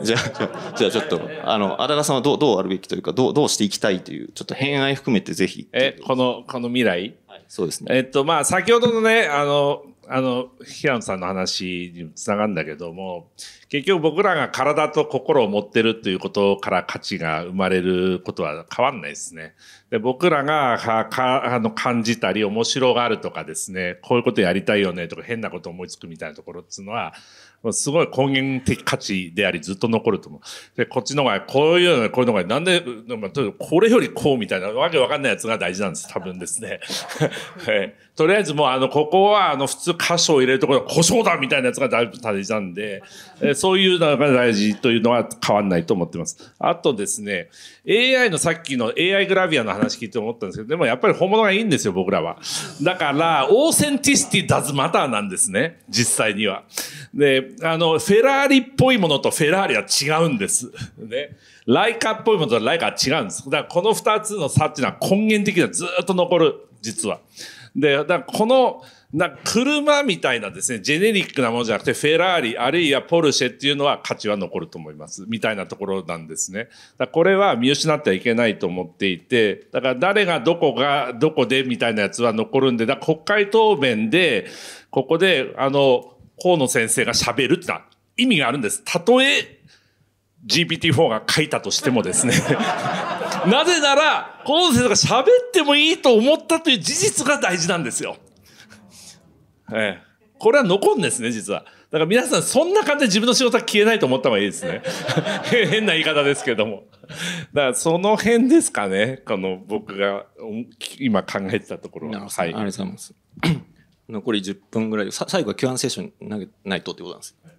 じゃあ、じゃあちょっと、あの、荒川さんはどう、どうあるべきというか、どう、どうしていきたいという、ちょっと偏愛含めてぜひ。え、この、この未来、はい、そうですね。えっと、まあ、先ほどのね、あの、あの平野さんの話につながるんだけども結局僕らが体と心を持ってるということから価値が生まれることは変わんないですね。で僕らがかあの感じたり面白があるとかですねこういうことやりたいよねとか変なこと思いつくみたいなところっていうのはすごい根源的価値でありずっと残ると思う。で、こっちのがこういうのこういうのがなんで、かこれよりこうみたいなわけわかんないやつが大事なんです、多分ですね。はいとりあえずもうあの、ここはあの、普通箇所を入れるところ、故障だみたいなやつがだいぶ大事なんで、えそういうのが大事というのは変わんないと思ってます。あとですね、AI のさっきの AI グラビアの話聞いて思ったんですけど、でもやっぱり本物がいいんですよ、僕らは。だから、オーセンティシティダズマターなんですね、実際には。で、あの、フェラーリっぽいものとフェラーリは違うんです。ね。ライカっぽいものとライカは違うんです。だからこの二つの差っていうのは根源的なずっと残る実は。で、だからこの、な車みたいなですね、ジェネリックなものじゃなくて、フェラーリ、あるいはポルシェっていうのは価値は残ると思います。みたいなところなんですね。だこれは見失ってはいけないと思っていて、だから誰がどこが、どこでみたいなやつは残るんで、だ国会答弁で、ここで、あの、河野先生が喋るってのは意味があるんです。たとえ GPT-4 が書いたとしてもですねなぜなら、河野先生が喋ってもいいと思ったという事実が大事なんですよ。ええ。これは残るんですね、実は。だから皆さん、そんな感じで自分の仕事は消えないと思った方がいいですね。変な言い方ですけども。だからその辺ですかね、この僕が今考えてたところは。はい。ありがとうございます。残り10分ぐらいで、最後は Q&A セッション投げないとってことなんですよ。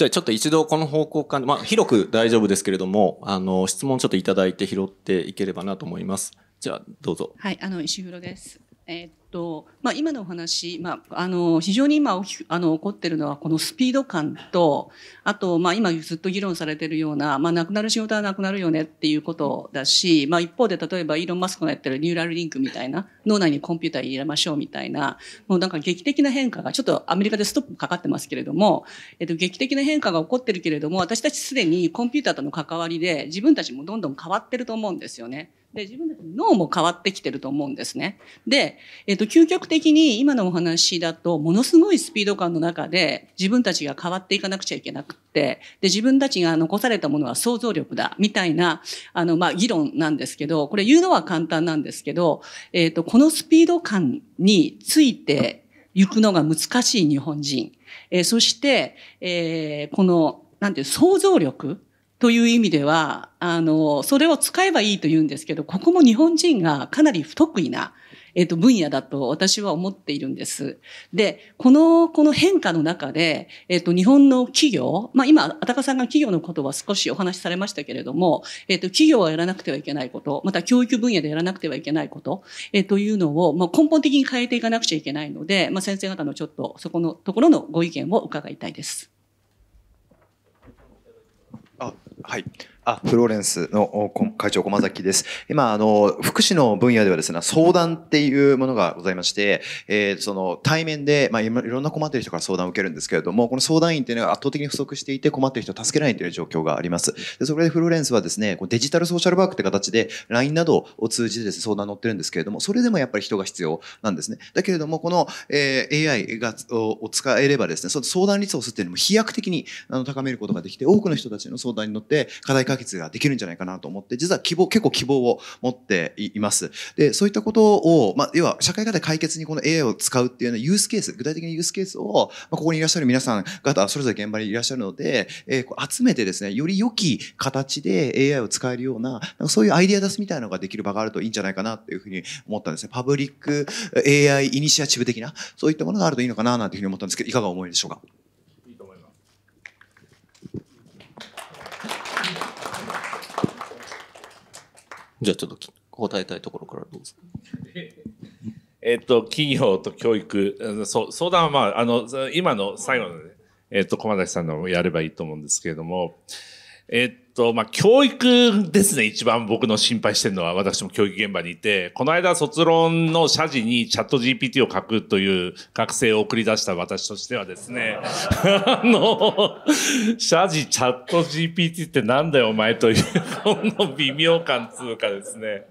じゃあちょっと一度この方向感、まあ、広く大丈夫ですけれども、あの、質問ちょっといただいて拾っていければなと思います。じゃあ、どうぞ。はい、あの、石黒です。えっとまあ、今のお話、まあ、あの非常に今あの起こってるのはこのスピード感とあと、まあ、今ずっと議論されてるような、まあ、なくなる仕事はなくなるよねっていうことだし、まあ、一方で例えばイーロン・マスクがやってるニューラルリンクみたいな脳内にコンピューター入れましょうみたいなもうなんか劇的な変化がちょっとアメリカでストップかかってますけれども、えっと、劇的な変化が起こってるけれども私たちすでにコンピューターとの関わりで自分たちもどんどん変わってると思うんですよね。で、自分たち脳も変わってきてると思うんですね。で、えっ、ー、と、究極的に今のお話だと、ものすごいスピード感の中で自分たちが変わっていかなくちゃいけなくって、で、自分たちが残されたものは想像力だ、みたいな、あの、まあ、議論なんですけど、これ言うのは簡単なんですけど、えっ、ー、と、このスピード感について行くのが難しい日本人。えー、そして、えこの、なんていう、想像力という意味では、あの、それを使えばいいと言うんですけど、ここも日本人がかなり不得意な、えっ、と、分野だと私は思っているんです。で、この、この変化の中で、えっ、と、日本の企業、まあ今、あたかさんが企業のことは少しお話しされましたけれども、えっ、と、企業はやらなくてはいけないこと、また教育分野でやらなくてはいけないこと、えというのを、まあ根本的に変えていかなくちゃいけないので、まあ先生方のちょっと、そこのところのご意見を伺いたいです。あ、はい、あ、フローレンスの会長駒崎です。今、あの、福祉の分野ではですね、相談っていうものがございまして、えー、その、対面で、まあ、いろんな困っている人から相談を受けるんですけれども、この相談員っていうのは圧倒的に不足していて困っている人を助けないという状況があります。でそれでフローレンスはですね、デジタルソーシャルワークって形で、LINE などを通じてですね、相談乗ってるんですけれども、それでもやっぱり人が必要なんですね。だけれども、この、えー、AI が、を使えればですね、その相談率をすっていうのも飛躍的にあの高めることができて、多くの人たちの相談に乗って課題解決月ができるんじゃないかなと思って、実は希望、結構希望を持っています。で、そういったことを、まあ、要は社会課題解決にこの AI を使うっていうようなユースケース、具体的なユースケースを、まあ、ここにいらっしゃる皆さん方、それぞれ現場にいらっしゃるので、えー、集めてですね、より良き形で AI を使えるような、なんかそういうアイデア出すみたいなのができる場があるといいんじゃないかなっていうふうに思ったんですね。パブリック AI イニシアチブ的な、そういったものがあるといいのかななんていうふうに思ったんですけど、いかがお思いでしょうかじゃあちょっと答えたいところからどうぞ。えっと、企業と教育、そ相談は、まあ、あの、今の最後の、ね、えっと、駒崎さんのやればいいと思うんですけれども、えっと、まあ、教育ですね。一番僕の心配してるのは、私も教育現場にいて、この間卒論の謝辞にチャット GPT を書くという学生を送り出した私としてはですね、あの、謝辞チャット GPT ってなんだよお前という、この微妙感つうかですね。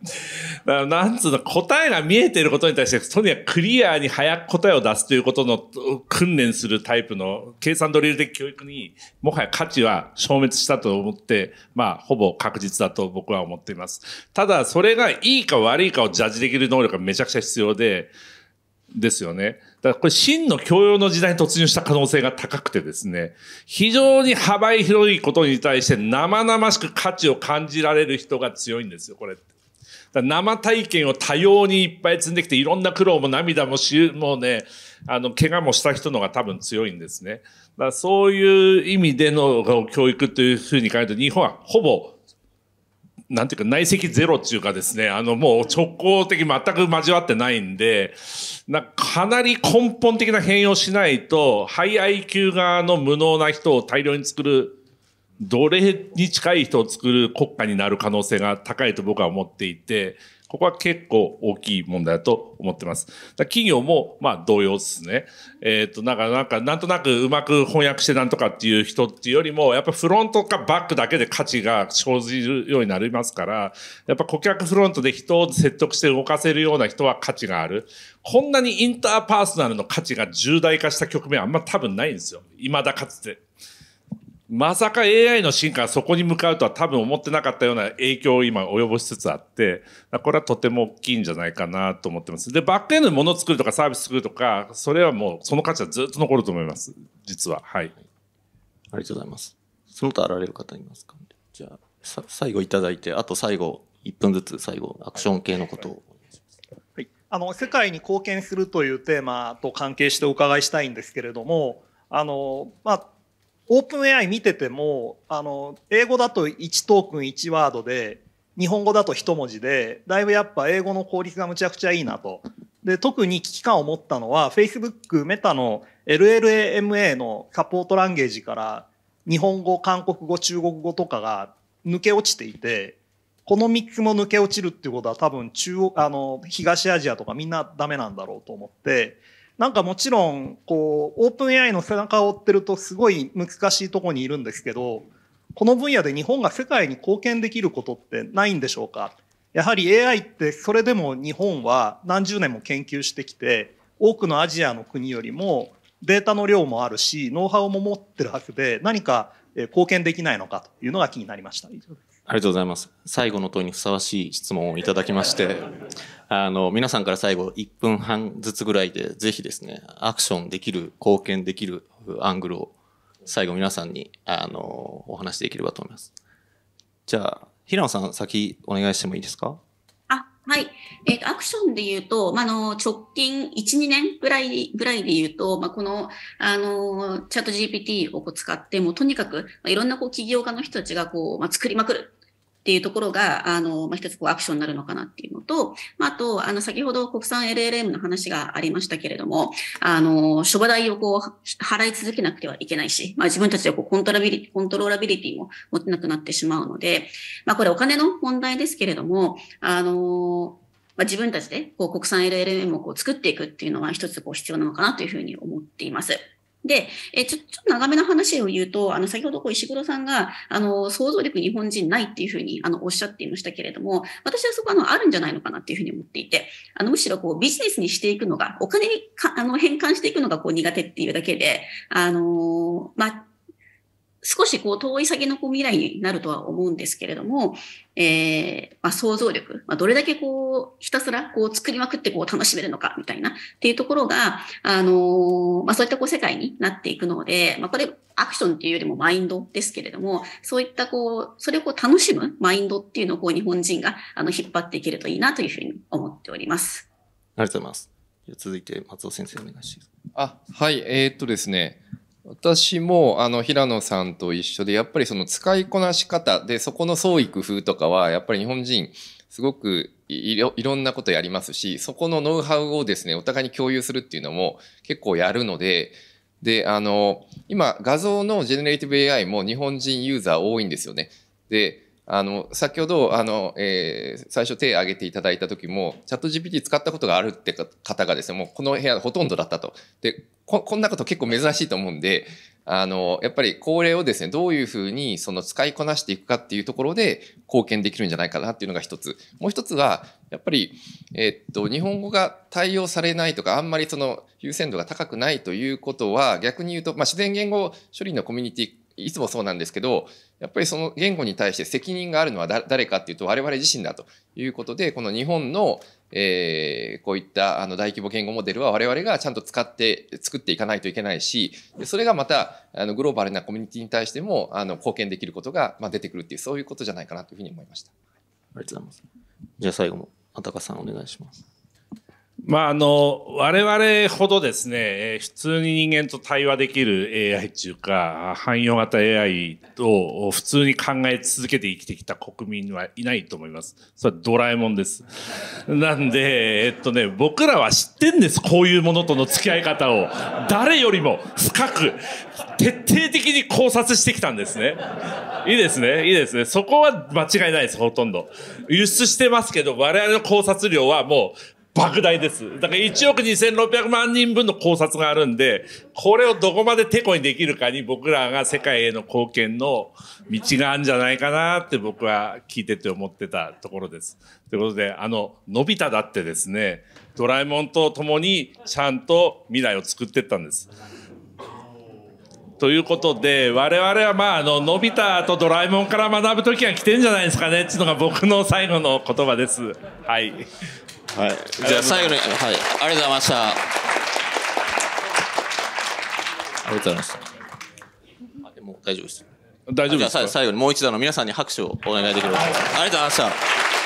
だからなんつうの、答えが見えていることに対して、とにかくクリアに早く答えを出すということの訓練するタイプの計算ドリル的教育に、もはや価値は消滅したと思って、まあ、ほぼ確実だと僕は思っています。ただ、それがいいか悪いかをジャッジできる能力がめちゃくちゃ必要で、ですよね。だからこれ真の教養の時代に突入した可能性が高くてですね、非常に幅広いことに対して生々しく価値を感じられる人が強いんですよ、これ生体験を多様にいっぱい積んできて、いろんな苦労も涙もし、もうね、あの、怪我もした人のが多分強いんですね。だそういう意味での教育というふうに考えると、日本はほぼ、なんていうか内積ゼロっていうかですね、あのもう直行的全く交わってないんで、なかなり根本的な変容しないと、ハイ IQ 側の無能な人を大量に作る奴隷に近い人を作る国家になる可能性が高いと僕は思っていて、ここは結構大きい問題だと思ってます。企業も、まあ同様ですね。えっ、ー、と、なんか、なんか、なんとなくうまく翻訳してなんとかっていう人っていうよりも、やっぱフロントかバックだけで価値が生じるようになりますから、やっぱ顧客フロントで人を説得して動かせるような人は価値がある。こんなにインターパーソナルの価値が重大化した局面はあんま多分ないんですよ。未だかつて。まさか AI の進化がそこに向かうとは多分思ってなかったような影響を今及ぼしつつあって、これはとても大きいんじゃないかなと思ってます。で、バックエンドで物を作るとかサービス作るとか、それはもうその価値はずっと残ると思います。実は。はい。ありがとうございます。その他あられる方いますか、ね、じゃあ、最後いただいて、あと最後、1分ずつ最後、アクション系のことを。はい。あの、世界に貢献するというテーマと関係してお伺いしたいんですけれども、あの、まあ、オープン AI 見ててもあの英語だと1トークン1ワードで日本語だと1文字でだいぶやっぱ英語の効率がむちゃくちゃいいなと。で特に危機感を持ったのは Facebook メタの LLAMA のサポートランゲージから日本語韓国語中国語とかが抜け落ちていてこの3つも抜け落ちるっていうことは多分中あの東アジアとかみんなダメなんだろうと思って。なんかもちろん、こう、オープン AI の背中を追ってるとすごい難しいとこにいるんですけど、この分野で日本が世界に貢献できることってないんでしょうかやはり AI ってそれでも日本は何十年も研究してきて、多くのアジアの国よりもデータの量もあるし、ノウハウも持ってるはずで、何か貢献できないのかというのが気になりました。以上ですありがとうございます。最後の問いにふさわしい質問をいただきまして、あの、皆さんから最後1分半ずつぐらいで、ぜひですね、アクションできる、貢献できるアングルを、最後皆さんに、あの、お話しできればと思います。じゃあ、平野さん、先お願いしてもいいですかあ、はい。えっ、ー、と、アクションで言うと、まあ、の、直近1、2年ぐらい、ぐらいで言うと、まあ、この、あの、チャット GPT をこう使って、もうとにかく、まあ、いろんなこう、起業家の人たちがこう、まあ、作りまくるっていうところが、あの、まあ、一つこうアクションになるのかなっていうのと、まあ、あと、あの、先ほど国産 LLM の話がありましたけれども、あの、諸話代をこう、払い続けなくてはいけないし、まあ、自分たちでこうコントラビリ、コントローラビリティも持てなくなってしまうので、まあ、これお金の問題ですけれども、あの、まあ、自分たちでこう国産 LLM をこう作っていくっていうのは一つこう必要なのかなというふうに思っています。で、えちょちょっと長めの話を言うと、あの先ほどこう石黒さんがあの想像力日本人ないっていうふうにあのおっしゃっていましたけれども、私はそこあのあるんじゃないのかなっていうふうに思っていて、あのむしろこうビジネスにしていくのが、お金にかあの変換していくのがこう苦手っていうだけで、あのまあ少しこう遠い先のこう未来になるとは思うんですけれども、えーまあ、想像力、まあ、どれだけこうひたすらこう作りまくってこう楽しめるのかみたいなっていうところが、あのー、まあ、そういったこう世界になっていくので、まあ、これアクションっていうよりもマインドですけれどもそういったこうそれをこう楽しむマインドっていうのをこう日本人があの引っ張っていけるといいなというふうに思っております。ありがとうございます。続いて松尾先生お願いします。あはいえー、っとですね私もあの平野さんと一緒でやっぱりその使いこなし方でそこの創意工夫とかはやっぱり日本人すごくいろんなことやりますしそこのノウハウをですねお互いに共有するっていうのも結構やるのでであの今画像のジェネレーティブ AI も日本人ユーザー多いんですよね。であの先ほどあの、えー、最初手を挙げていただいた時もチャット GPT 使ったことがあるって方がですねもうこの部屋ほとんどだったとでこんなこと結構珍しいと思うんであのやっぱりこれをですねどういうふうにその使いこなしていくかっていうところで貢献できるんじゃないかなっていうのが一つもう一つはやっぱり、えー、っと日本語が対応されないとかあんまりその優先度が高くないということは逆に言うと、まあ、自然言語処理のコミュニティいつもそうなんですけどやっぱりその言語に対して責任があるのは誰かっていうと我々自身だということでこの日本の、えー、こういったあの大規模言語モデルは我々がちゃんと使って作っていかないといけないしそれがまたあのグローバルなコミュニティに対してもあの貢献できることが、まあ、出てくるっていうそういうことじゃないかなというふうに思いました。ありがとうございます。じゃあ最後も、あたかさんお願いします。まあ、あの、我々ほどですね、普通に人間と対話できる AI というか、汎用型 AI を普通に考え続けて生きてきた国民はいないと思います。それはドラえもんです。なんで、えっとね、僕らは知ってんです、こういうものとの付き合い方を。誰よりも深く、徹底的に考察してきたんですね。いいですね、いいですね。そこは間違いないです、ほとんど。輸出してますけど、我々の考察量はもう、莫大です。だから1億2600万人分の考察があるんで、これをどこまでてこにできるかに僕らが世界への貢献の道があるんじゃないかなって僕は聞いてて思ってたところです。ということで、あの、のび太だってですね、ドラえもんと共にちゃんと未来を作ってったんです。ということで、我々はまあ、あの、のび太とドラえもんから学ぶ時が来てんじゃないですかねっていうのが僕の最後の言葉です。はい。はい、じゃあ最後に、はい、ありがとうございました。ありがとうございました。あでも大丈夫です。大丈夫です最後にもう一度の皆さんに拍手をお願いできれば、はありがとうございました。